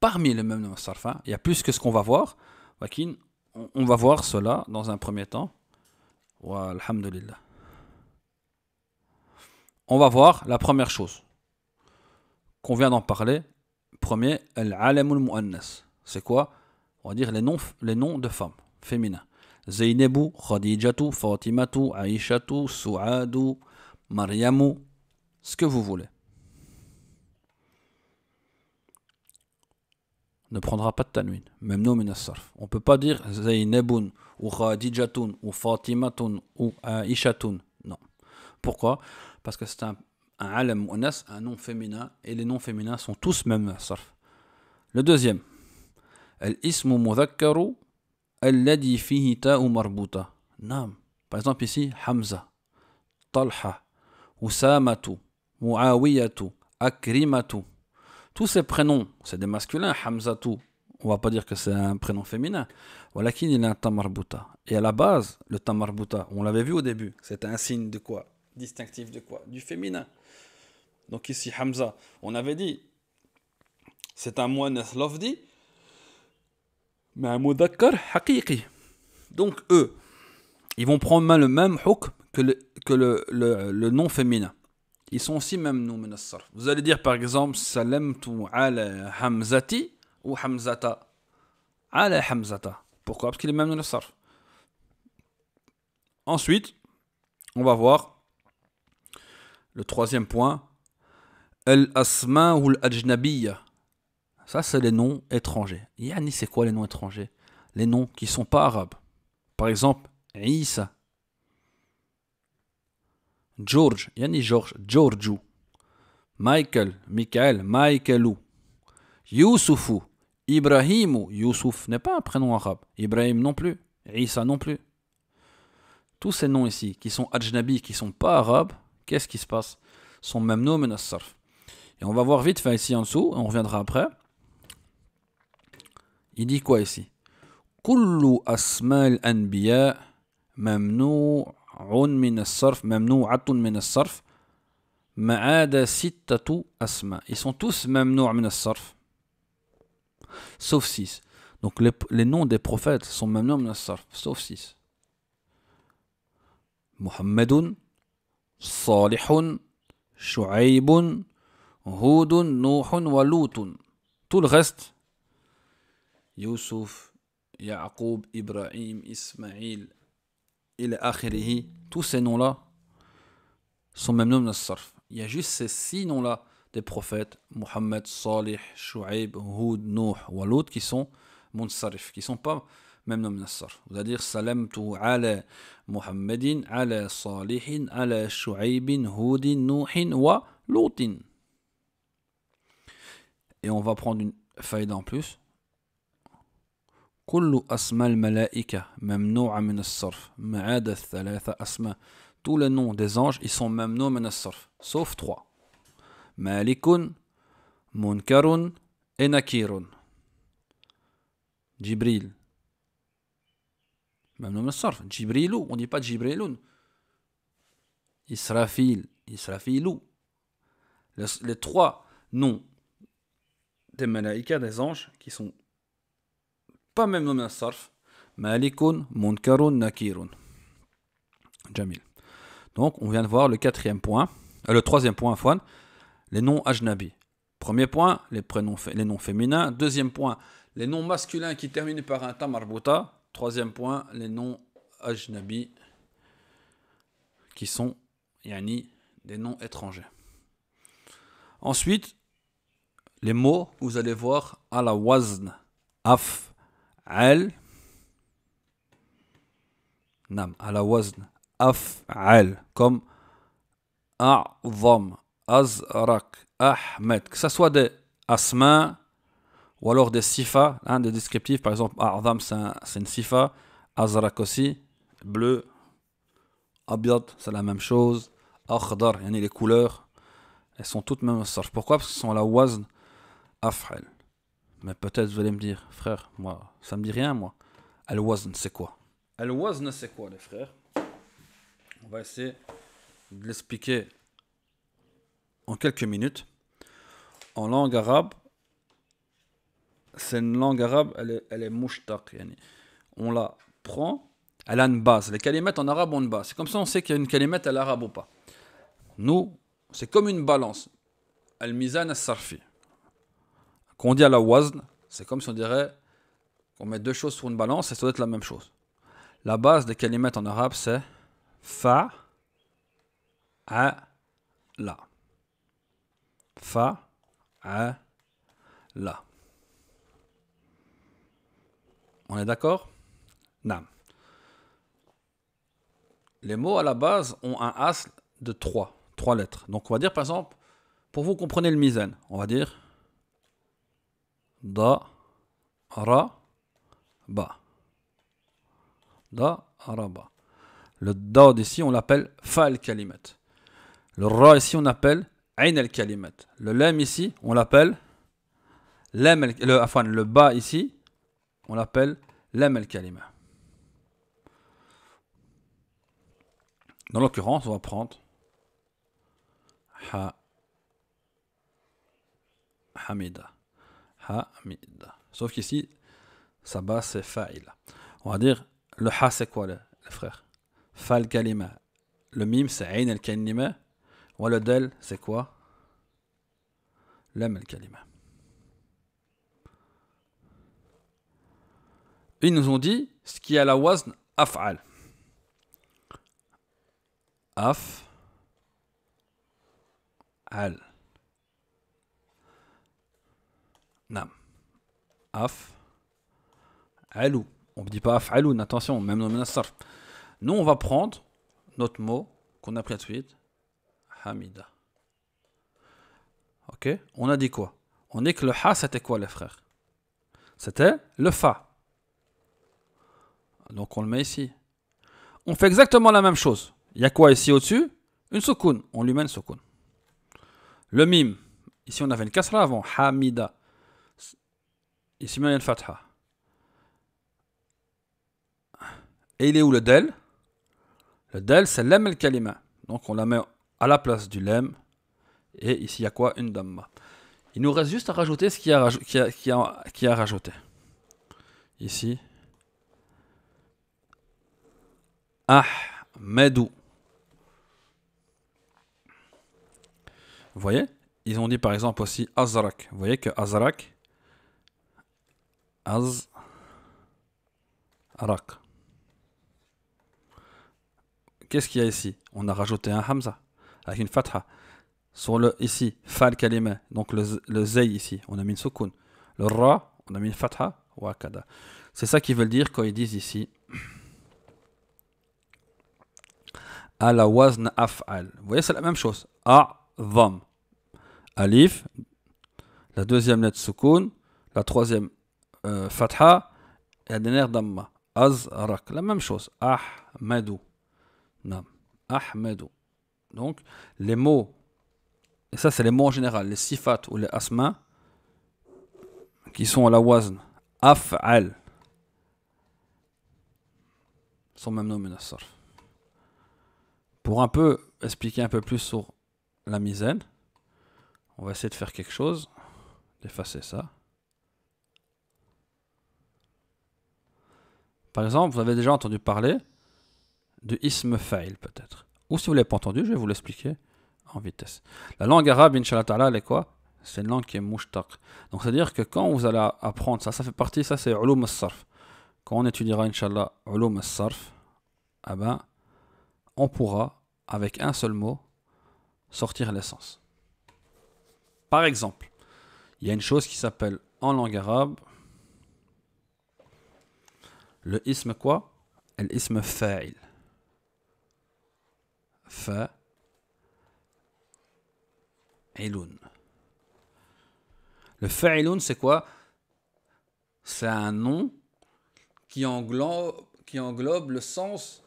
A: parmi les mêmes nasarf, hein, il y a plus que ce qu'on va voir, Wakin, on va voir cela dans un premier temps. On va voir la première chose qu'on vient d'en parler. Premier, al mu'annas. C'est quoi On va dire les noms, les noms de femmes, féminins. Zeinebu, Khadijatu, Fatimatu, Aishatu, Suadu, Mariamu, ce que vous voulez. ne prendra pas de tanwin, même non sarf. On ne peut pas dire Zainabun ou Khadijatun ou Fatimatun ou Aishatun. Non. Pourquoi Parce que c'est un, un alam un nom féminin, et les noms féminins sont tous même sarf. Le deuxième, el ismu mudhakkaru alladhi fihi ou marbuta. Nam. Par exemple ici, Hamza, Talha, Usamatu, Muawiyatu, Akrimatu. Tous ces prénoms, c'est des masculins. Hamza, tout. on va pas dire que c'est un prénom féminin. Walakin, il est un tamarbuta. Et à la base, le tamarbuta, on l'avait vu au début, c'est un signe de quoi Distinctif de quoi Du féminin. Donc ici, Hamza, on avait dit, c'est un moine lofdi, mais un moudakar haqiqi. Donc eux, ils vont prendre le même hook que le nom féminin ils sont aussi même nous as Vous allez dire par exemple salamtu al hamzati ou hamzata. al hamzata. Pourquoi Parce qu'il est même nous Ensuite, on va voir le troisième point. "El asma ou al Ça, c'est les noms étrangers. Yanni, c'est quoi les noms étrangers Les noms qui ne sont pas arabes. Par exemple, Isa, George, Yanni George, michael Michael. Michael. Michaelou. Yusufu, Ibrahim Youssouf n'est pas un prénom arabe. Ibrahim non plus. Isa non plus. Tous ces noms ici, qui sont ajnabi, qui sont pas arabes, qu'est-ce qui se passe Sont même noms sarf. Et on va voir vite fait ici en dessous, on reviendra après. Il dit quoi ici Kullu asmal anbiya mamnou من الصرف ممنوعة من الصرف ما عدا ستة أسماء ils sont tous ممنوع من الصرف sauf سيس donc les, les noms des prophètes sont ممنوع من الصرف sauf سيس محمد صالح شعيب هود نوح ولوط tout le reste يوسف يعقوب إبراهيم إسماعيل tous ces noms-là sont même noms sarf. Il y a juste ces six noms-là des prophètes, Mohammed, Salih, Shu'aib, Hud, Nuh, Walud, qui sont munsarif, qui ne sont pas même noms Nassar, C'est-à-dire, Salam tu ala Muhammadin, ala Salihin, ala Shu'aibin, Hudin, Nuhin, wa Et on va prendre une faïda en plus kullu اسماء الملائكه ممنوعه من الصرف ما عدا tous les noms des anges ils sont mamnou menasraf sauf trois malikun munkarun inakirun jibril mamnou menasraf jibril on dit pas jibrilun israfil israfilu les trois noms des malaika des anges qui sont pas même mais à Sarf, malikun Munkarun, Nakirun. Jamil. donc on vient de voir le quatrième point euh, le troisième point les noms ajnabi premier point les prénoms les noms féminins deuxième point les noms masculins qui terminent par un tamarbuta. troisième point les noms ajnabi qui sont yani des noms étrangers ensuite les mots vous allez voir à la wazn af al nam à la wazn af'al comme a'zam azrak ahmed que ce soit des asma ou alors des sifa hein, des descriptifs par exemple a'zam c'est une sifa azrak aussi bleu abyad c'est la même chose akhdar yani les couleurs elles sont toutes mêmes sortes pourquoi parce que ce sont la wazn af'al mais peut-être vous allez me dire, frère, moi, ça me dit rien, moi. al ne c'est quoi al ne c'est quoi, les frères On va essayer de l'expliquer en quelques minutes. En langue arabe, c'est une langue arabe, elle est, elle est On la prend, elle a une base. Les kalimètes en arabe ont une base. C'est comme ça on sait qu'il y a une calimette à l'arabe ou pas. Nous, c'est comme une balance. Al-Mizan al-Sarfi. Quand on dit à la wazn, c'est comme si on dirait qu'on met deux choses sur une balance et ça doit être la même chose. La base des calimètres en arabe, c'est fa, a, la. Fa, a, la. On est d'accord Nam. Les mots à la base ont un as de trois trois lettres. Donc on va dire par exemple, pour vous comprenez le misen, on va dire da ra ba. Da ba. Le da ici, on l'appelle fa al kalimat. Le ra ici, on l'appelle ain al kalimat. Le lem ici, on l'appelle lem el le enfin, le ba ici, on l'appelle lem el kalimat. Dans l'occurrence, on va prendre ha hamida. Sauf qu'ici, sa base c'est fa'il. On va dire le ha c'est quoi le, frère Fal kalima. Le mim c'est ain al kalima. Ou le del c'est quoi Lam al kalima. Ils nous ont dit ce qui a la wazn af'al. Af al. Nam. Af. Alou. On ne dit pas af Alou. attention, même dans Nous, on va prendre notre mot qu'on a pris à suite. Hamida. Ok On a dit quoi On dit que le ha, c'était quoi, les frères C'était le fa. Donc on le met ici. On fait exactement la même chose. Il y a quoi ici au-dessus Une soukoun. On lui met une soukoun. Le mime. Ici, on avait une kasra avant. Hamida. Ici, une fatha. Et il est où le del Le del, c'est l'em el kalima. Donc on la met à la place du lem. Et ici, il y a quoi Une damma. Il nous reste juste à rajouter ce qu'il a, qui a, qui rajouté. Ici. Ah, medou. Vous voyez Ils ont dit par exemple aussi Azrak. Vous voyez que Azrak, az arak. Qu'est-ce qu'il y a ici On a rajouté un hamza avec une fatha. Sur le ici, fal kalima, donc le, le zay ici, on a mis une sukun. Le ra, on a mis une fatha, wakada. C'est ça qu'ils veulent dire quand ils disent ici. Ala wazn af'al. Vous voyez, c'est la même chose. A vam Alif. La deuxième lettre sukun. La troisième euh, Fatha, la Adener Damma. la même chose. Ahmedou. Nam. Ahmedou. Donc, les mots, et ça c'est les mots en général, les sifat ou les asma, qui sont à la wazn. al Sont même nommés Pour un peu expliquer un peu plus sur la misaine, on va essayer de faire quelque chose, d'effacer ça. Par exemple, vous avez déjà entendu parler du isme fail, peut-être. Ou si vous ne l'avez pas entendu, je vais vous l'expliquer en vitesse. La langue arabe, inshallah Ta'ala, elle est quoi C'est une langue qui est mouchtaq. Donc, c'est-à-dire que quand vous allez apprendre ça, ça fait partie, ça c'est ulum al-sarf. Quand on étudiera, inshallah, ulum al-sarf, eh ben, on pourra, avec un seul mot, sortir l'essence. Par exemple, il y a une chose qui s'appelle en langue arabe le isme quoi isme fa'il. Fa'ilun. Le fa'ilun, c'est quoi C'est un nom qui englobe, qui englobe le sens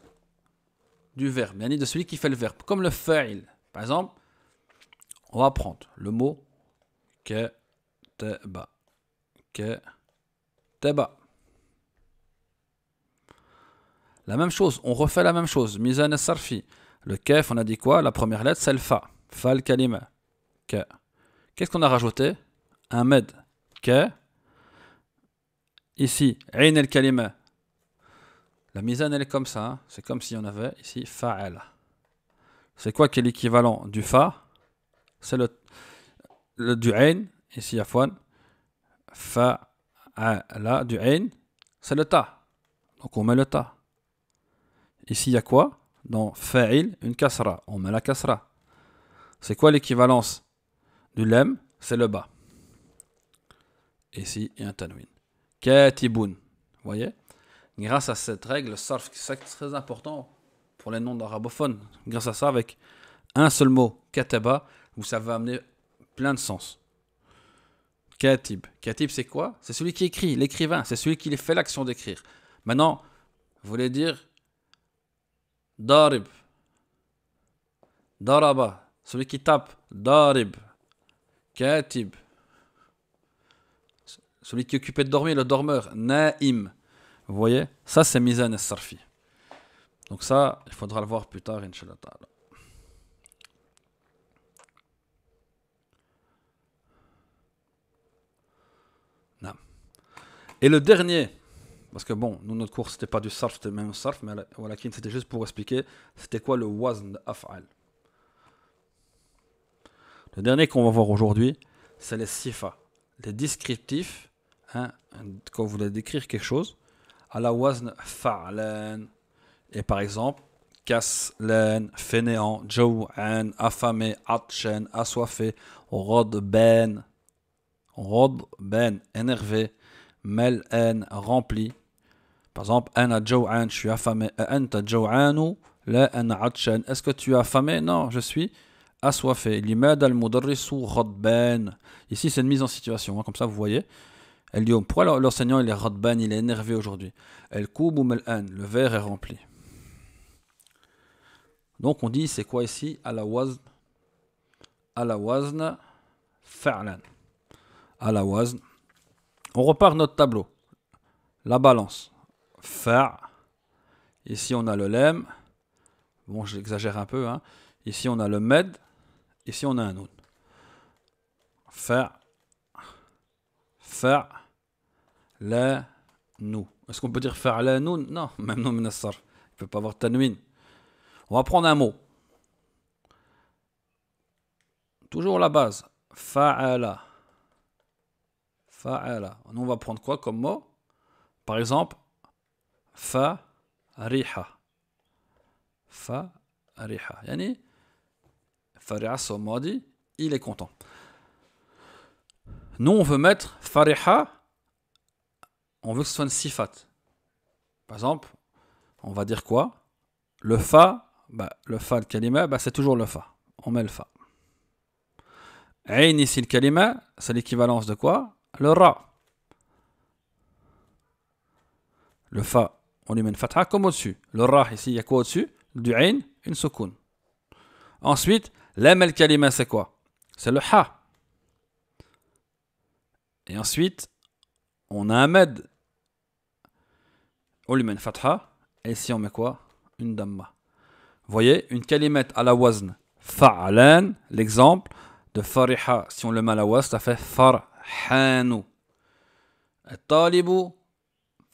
A: du verbe, bien de celui qui fait le verbe, comme le fa'il. Par exemple, on va prendre le mot que teba, Que teba. La même chose, on refait la même chose. mise et sarfi Le kef, on a dit quoi La première lettre, c'est le fa. Fa Qu'est-ce qu'on a rajouté Un med. Ke. Ici, ain al-kalima. La mizan, elle est comme ça. Hein. C'est comme si on avait ici fa'al. C'est quoi qui est l'équivalent du fa C'est le, le, du ain, ici, afwan. Fa'ala, du ain, c'est le ta. Donc on met le ta. Ici, il y a quoi Dans fa'il, une kasra. On met la kasra. C'est quoi l'équivalence du lem C'est le bas. Ici, il y a un tanwin. Katibun. Vous voyez Grâce à cette règle, sarf, c'est très important pour les noms d'arabophones. Grâce à ça, avec un seul mot, kataba, vous va amener plein de sens. Katib. Katib, c'est quoi C'est celui qui écrit, l'écrivain. C'est celui qui fait l'action d'écrire. Maintenant, vous voulez dire Darib. Daraba. Celui qui tape. Darib. Katib. Celui qui est occupé de dormir, le dormeur. Naim. Vous voyez Ça, c'est Mizan et sarfi Donc ça, il faudra le voir plus tard, Inch'Allah. Et le dernier, parce que bon, nous, notre cours, c'était pas du sarf, c'était même sarf, mais voilà, c'était juste pour expliquer c'était quoi le wazn af'al. Le dernier qu'on va voir aujourd'hui, c'est les sifa, les descriptifs, hein, quand vous voulez décrire quelque chose, à la wazn fa'lan. Et par exemple, kaslan, fainéant, jaw'an, affamé, atchen, assoiffé, Rod ben, énervé, mel'en, rempli. Par exemple, je suis affamé. Euh, Est-ce que tu as affamé Non, je suis assoiffé. Ici, c'est une mise en situation, hein, comme ça, vous voyez. Elle dit Pourquoi l'enseignant il est Ben, il est énervé aujourd'hui le verre est rempli. Donc on dit c'est quoi ici On repart notre tableau. La balance fa. Ici, on a le lem. Bon, j'exagère un peu. Hein. Ici, on a le med. Ici, on a un autre Fa. Fa. La. Nous. Est-ce qu'on peut dire faire la nous Non, même non, Menassar. Il ne peut pas avoir tanwin. On va prendre un mot. Toujours la base. Fa'ala. Fa'ala. On va prendre quoi comme mot Par exemple, fa riha. Fa يعني Yani. so sommodi. il est content. Nous, on veut mettre fariha, on veut que ce soit une sifat. Par exemple, on va dire quoi Le fa, bah, le fa, de kalima, bah, c'est toujours le fa. On met le fa. Ain ici, le kalima, c'est l'équivalence de quoi Le ra. Le fa, on lui met une fatha comme au-dessus. Le rah ici, il y a quoi au-dessus Du ain, une soukoun. Ensuite, l'am al kalima c'est quoi C'est le ha. Et ensuite, on a un med. On lui met une fatha. Et ici, on met quoi Une damma. Vous voyez, une kalimette à la wazn. Fa'alan, l'exemple de fariha. Si on le met à la wazn, ça fait farhanu. Talibu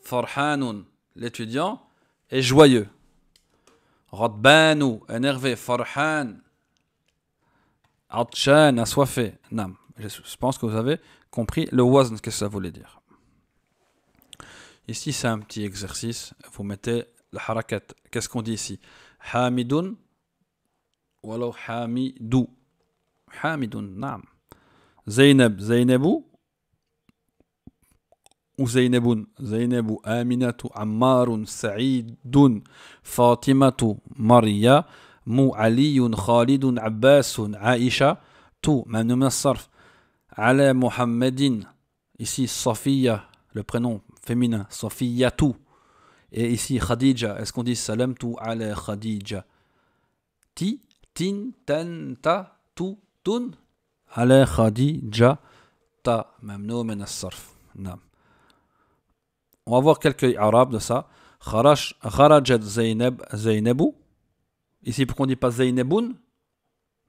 A: farhanun l'étudiant est joyeux. Rodbanu, énervé, farhan, atchan, assoiffé, nam. Je pense que vous avez compris le ce que ça voulait dire. Ici, c'est un petit exercice. Vous mettez le harakat. Qu'est-ce qu'on dit ici Hamidun ou alors Hamidou. Hamidun, nam. Zainab, Zainabu وزينب زينب آمنة عمار سعيد فاطمة مريا مو علي خالد عباس عائشة تو ما من الصرف على محمد ici صفية le prénom féminin صفية تو et ici خديجة est-ce qu'on dit سلام تو على خديجة تي تين تن تا تو تون على خديجة تا ممنوع من الصرف نعم On va voir quelques arabes de ça. Kharajat Zainab Zainabu. Ici, pourquoi on ne dit pas Zainaboun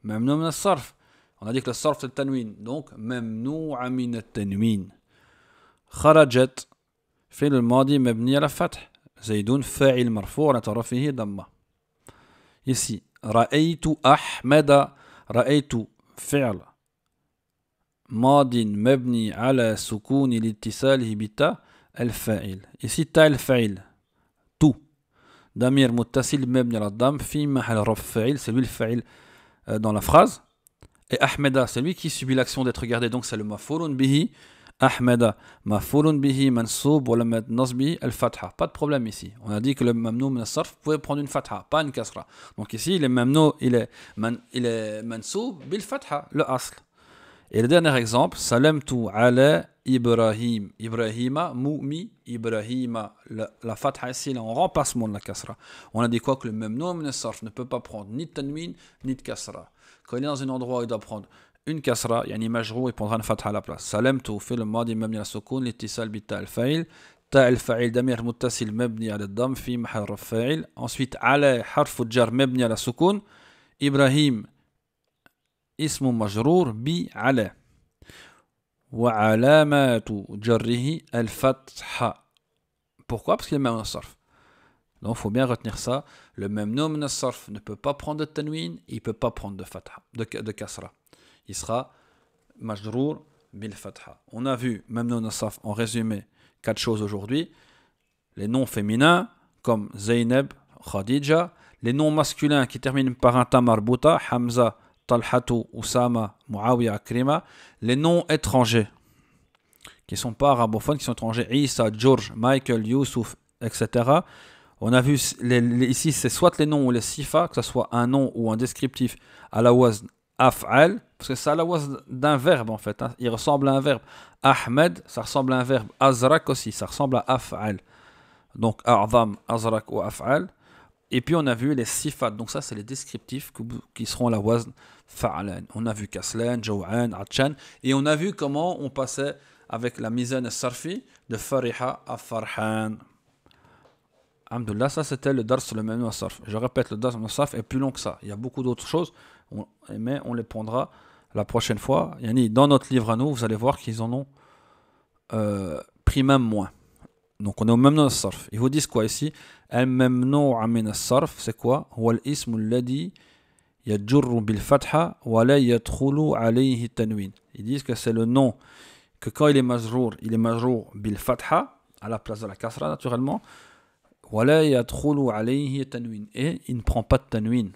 A: Même nous, sarf. On a dit que le sarf c'est le tanwin. Donc, même nous, amin tanwin. Kharajat fait le madi mabni à la fath. Zaidoun fa'il marfou à tarafihi damma. Ici, Ra'aytu Ahmada. Ra'aytu fi'l. ماض مبني على سكون لاتصاله بالتاء الفاعل ici تاع fa'il »« tout Damir muttasil mebni على الضم fi محل fa'il » c'est lui le fa'il euh, dans la phrase et Ahmeda c'est lui qui subit l'action d'être gardé donc c'est le mafulun bihi Ahmeda mafulun bihi mansoub wa lamad nasbi al fatha pas de problème ici on a dit que le mamno »« min pouvait prendre une fatha pas une kasra donc ici le mamno » il est mansob « il est bil fatha le asl et le dernier exemple, Salamtu ala Ibrahim. Ibrahima, Moumi, Ibrahima. La, la fatha ici, on remplace de la kasra. On a dit quoi que le même nom, ne peut pas prendre ni de tanwin, ni de kasra. Quand il est dans un endroit où il doit prendre une kasra, image il prendra une fatha à la place. Salamtu fait le mode »« mabni al sukun, l'ittisal bita al fa'il. ta al-fail damir مبني على الضم في محل Fa'il » ensuite 'ala حرف الجر مبني على السكون اسم مجرور وعلامات جره الفتحة Pourquoi Parce qu'il est même un Donc il faut bien retenir ça. Le même nom Nassarf ne peut pas prendre de tanwin, il ne peut pas prendre de fatha, de, de kasra. Il sera majrour bil fatha. On a vu même nom Nassarf, en résumé quatre choses aujourd'hui. Les noms féminins comme Zeyneb, Khadija, les noms masculins qui terminent par un Tamar Bouta, Hamza, Talhatou, Usama, Muawiya, Krima, les noms étrangers qui sont pas arabophones, qui sont étrangers, Isa, George, Michael, Youssouf, etc. On a vu ici, c'est soit les noms ou les sifa, que ce soit un nom ou un descriptif à la af'al, parce que c'est à la d'un verbe en fait, hein. il ressemble à un verbe. Ahmed, ça ressemble à un verbe. Azrak aussi, ça ressemble à af'al. Donc, a'zam, azrak ou af'al. Et puis on a vu les sifat, donc ça c'est les descriptifs qui seront la wazn fa'alan. On a vu kaslan, jaw'an, atchan, et on a vu comment on passait avec la en sarfi de fariha à farhan. Alhamdulillah, ça c'était le dars le même sarf. Je répète, le dars le sarf est plus long que ça. Il y a beaucoup d'autres choses, mais on les prendra la prochaine fois. Yanni, dans notre livre à nous, vous allez voir qu'ils en ont euh, pris même moins. Donc on est au même nom sarf. Ils vous disent quoi ici Al-mamnou' min sarf, c'est quoi bil fatha wa la yadkhulu alayhi tanwin. Ils disent que c'est le nom que quand il est majrour, il est majrour bil fatha à la place de la kasra naturellement. Wa la yadkhulu alayhi et il ne prend pas de tanwin.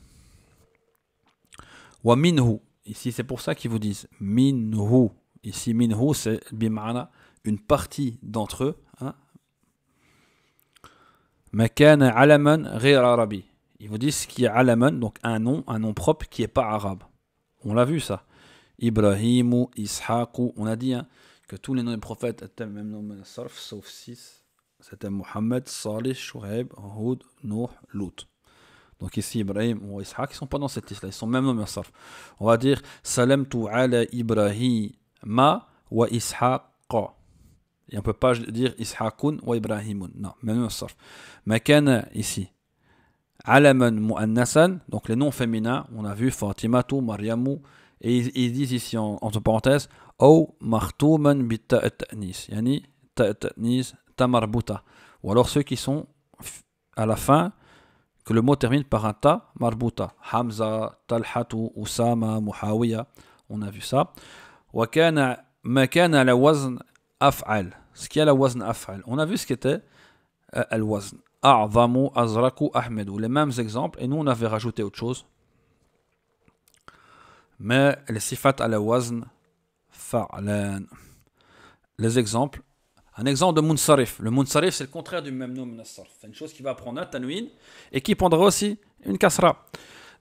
A: Wa minhu. Ici c'est pour ça qu'ils vous disent minhu. Ici minhu c'est bim'ana une partie d'entre eux Makana alaman ghayr arabi. Ils vous disent qu'il y a alaman, donc un nom, un nom propre qui n'est pas arabe. On l'a vu ça. ou Ishaq on a dit hein, que tous les noms des prophètes étaient même nom sarf, sauf six. C'était Mohammed, Salih, Shu'aib, Houd, Nour, Lut. Donc ici, Ibrahim ou Ishaq, ils ne sont pas dans cette liste-là, ils sont même nommés sauf. On va dire Salam tu ala ma wa Ishaq. Et on ne peut pas dire Ishaqun ou Ibrahimun. Non, même sort. Makana ici. Alaman mu'annasan, donc les noms féminins, on a vu Fatimatu, Mariamu, et ils, disent ici en, entre parenthèses Ou martouman yani nis tamarbuta. Ou alors ceux qui sont à la fin, que le mot termine par un ta marbuta. Hamza, Talhatu, Usama, Muhawiya, on a vu ça. Wa kana, ma kana la wazn af'al. Ce qui est la wazn af'al. On a vu ce qu'était la al wazn. A'zamu, azraku, ahmedu. Les mêmes exemples. Et nous, on avait rajouté autre chose. Mais les sifat à la wazn fa'lan. Les exemples. Un exemple de Mounsarif. Le Mounsarif, c'est le contraire du même nom C'est une chose qui va prendre un tanwin et qui prendra aussi une kasra.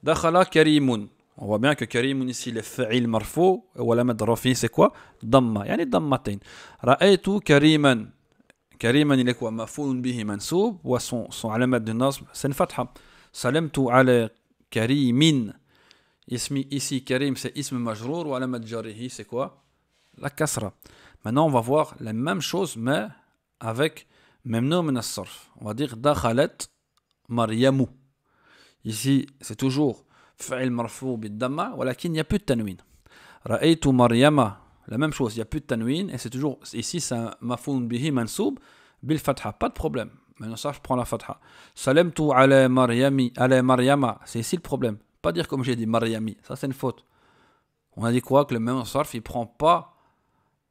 A: Dakhala karimun. On voit bien que Karim ici le fa'il marfo ou la rafi c'est quoi Damma, yani dammatain. Ra'aytu Kariman. Kariman il est quoi Mafoun bihi mansoub ou son son alamat de nasb c'est une fatha. Salamtu ala Karimin. Ismi ici Karim c'est ism majrour ou alamat jarihi c'est quoi La kasra. Maintenant on va voir la même chose mais avec même nom On va dire dakhalat Maryamu. Ici c'est toujours Fail marfou bidamma, walakin il n'y a plus de tanwin. Ra'aytu Maryama, la même chose, il n'y a plus de tanwin, et c'est toujours, ici c'est un mafoun bihi mansoub, bil fatha, pas de problème. mais on je prend la fatha. tu ala Maryami, ala Maryama, c'est ici le problème. Pas dire comme j'ai dit Maryami, ça c'est une faute. On a dit quoi Que le même sarf, il prend pas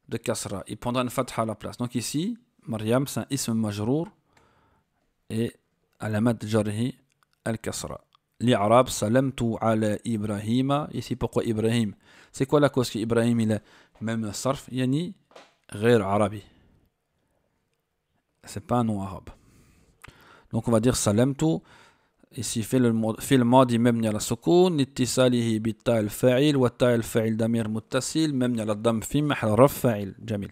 A: de kasra, il prendra une fatha à la place. Donc ici, Maryam, c'est un ism majrour, et alamat Jari al-kasra. l'Arabe salamtu ala Ibrahim. Ici, pourquoi Ibrahim C'est quoi la cause que Ibrahim il a même sarf Yani, غير arabi. C'est pas un nom arabe. Donc on va dire salamtu. Ici, fait le même ni la sukun, ittisalihi bit ta'al fa'il, wa ta'al fa'il damir muttasil, ni la dam fi mahal raf fa'il. Jamil.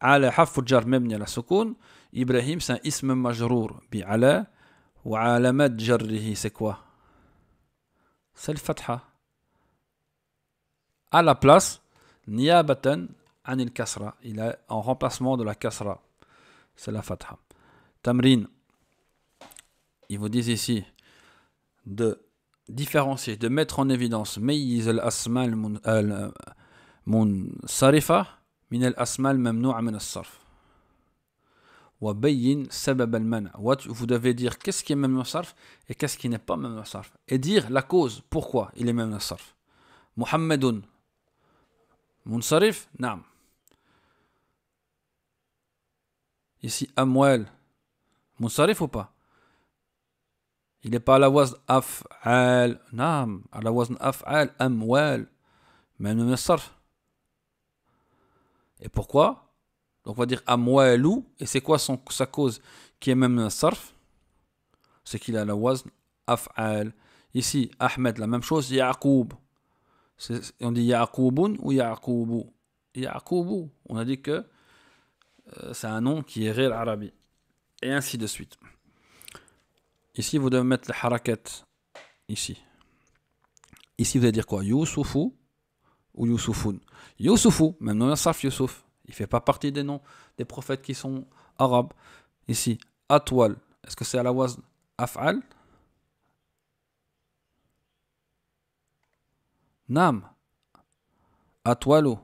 A: Ala jar même ni la sukun, Ibrahim c'est un isme majrour bi ala. جره c'est quoi C'est le fatha. À la place, kasra. Il est en remplacement de la kasra. C'est la fatha. Tamrin. Ils vous disent ici de différencier, de mettre en évidence meyiz al asmal al sarifa min al asmal min sarf. Vous devez dire qu'est-ce qui est même sarf et qu'est-ce qui n'est pas même sarf. Et dire la cause, pourquoi il est même sarf. Muhammadun. Munsarif, Nam. Ici, Amwal. Munsarif ou pas Il n'est pas à la Af af'al. Nam. À la wazn af'al, amwal. Même sarf. Et pourquoi donc on va dire amwalou. Et c'est quoi son, sa cause qui est même un sarf C'est qu'il a la wazn af'al. Ici, Ahmed, la même chose, Yaqub. On dit Yaqubun ou Ya'akoubou Ya'akoubou. On a dit que euh, c'est un nom qui est réel arabi. Et ainsi de suite. Ici, vous devez mettre le harakat. Ici. Ici, vous allez dire quoi Yousoufou ou Youssoufoun. youssoufou même nom Sarf Youssouf. Il ne fait pas partie des noms des prophètes qui sont arabes. Ici, Atwal, est-ce que c'est à la Af'al Nam. Atwalu.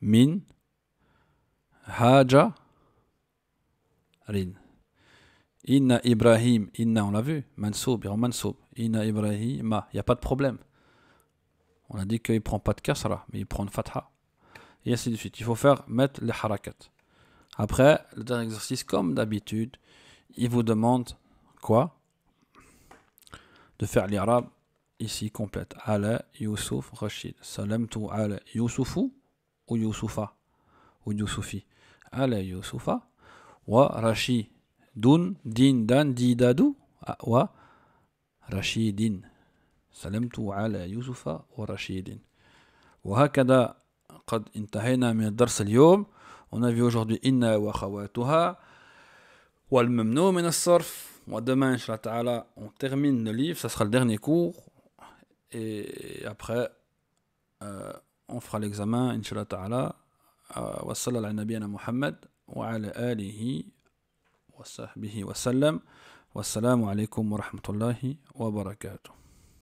A: Min. Haja. Rin. Inna Ibrahim. Inna, on l'a vu. Mansoub. Mansoub. Inna Ibrahim. Il n'y a pas de problème. On a dit qu'il prend pas de kasra, mais il prend une fatha. Et ainsi de suite. Il faut faire mettre les harakat. Après, le dernier exercice, comme d'habitude, il vous demande quoi De faire l'irab ici complète. Ala, Yusuf Salam tu ala Yusufu ou Yusufa ou Yusufi. Ala Yusufa wa Rashidun din dan didadu wa din. سلمت على يوسف ورشيد وهكذا قد انتهينا من الدرس اليوم On a vu aujourd'hui Inna wa khawatuha wal mamnu min al sarf wa demain inshallah, ta'ala on termine le livre, ça sera le dernier cours et après euh, on fera l'examen inshallah. ta'ala wa salla ala nabiyana Muhammad wa ala alihi wa sahbihi wa sallam wa assalamu alaykum wa rahmatullahi wa barakatuh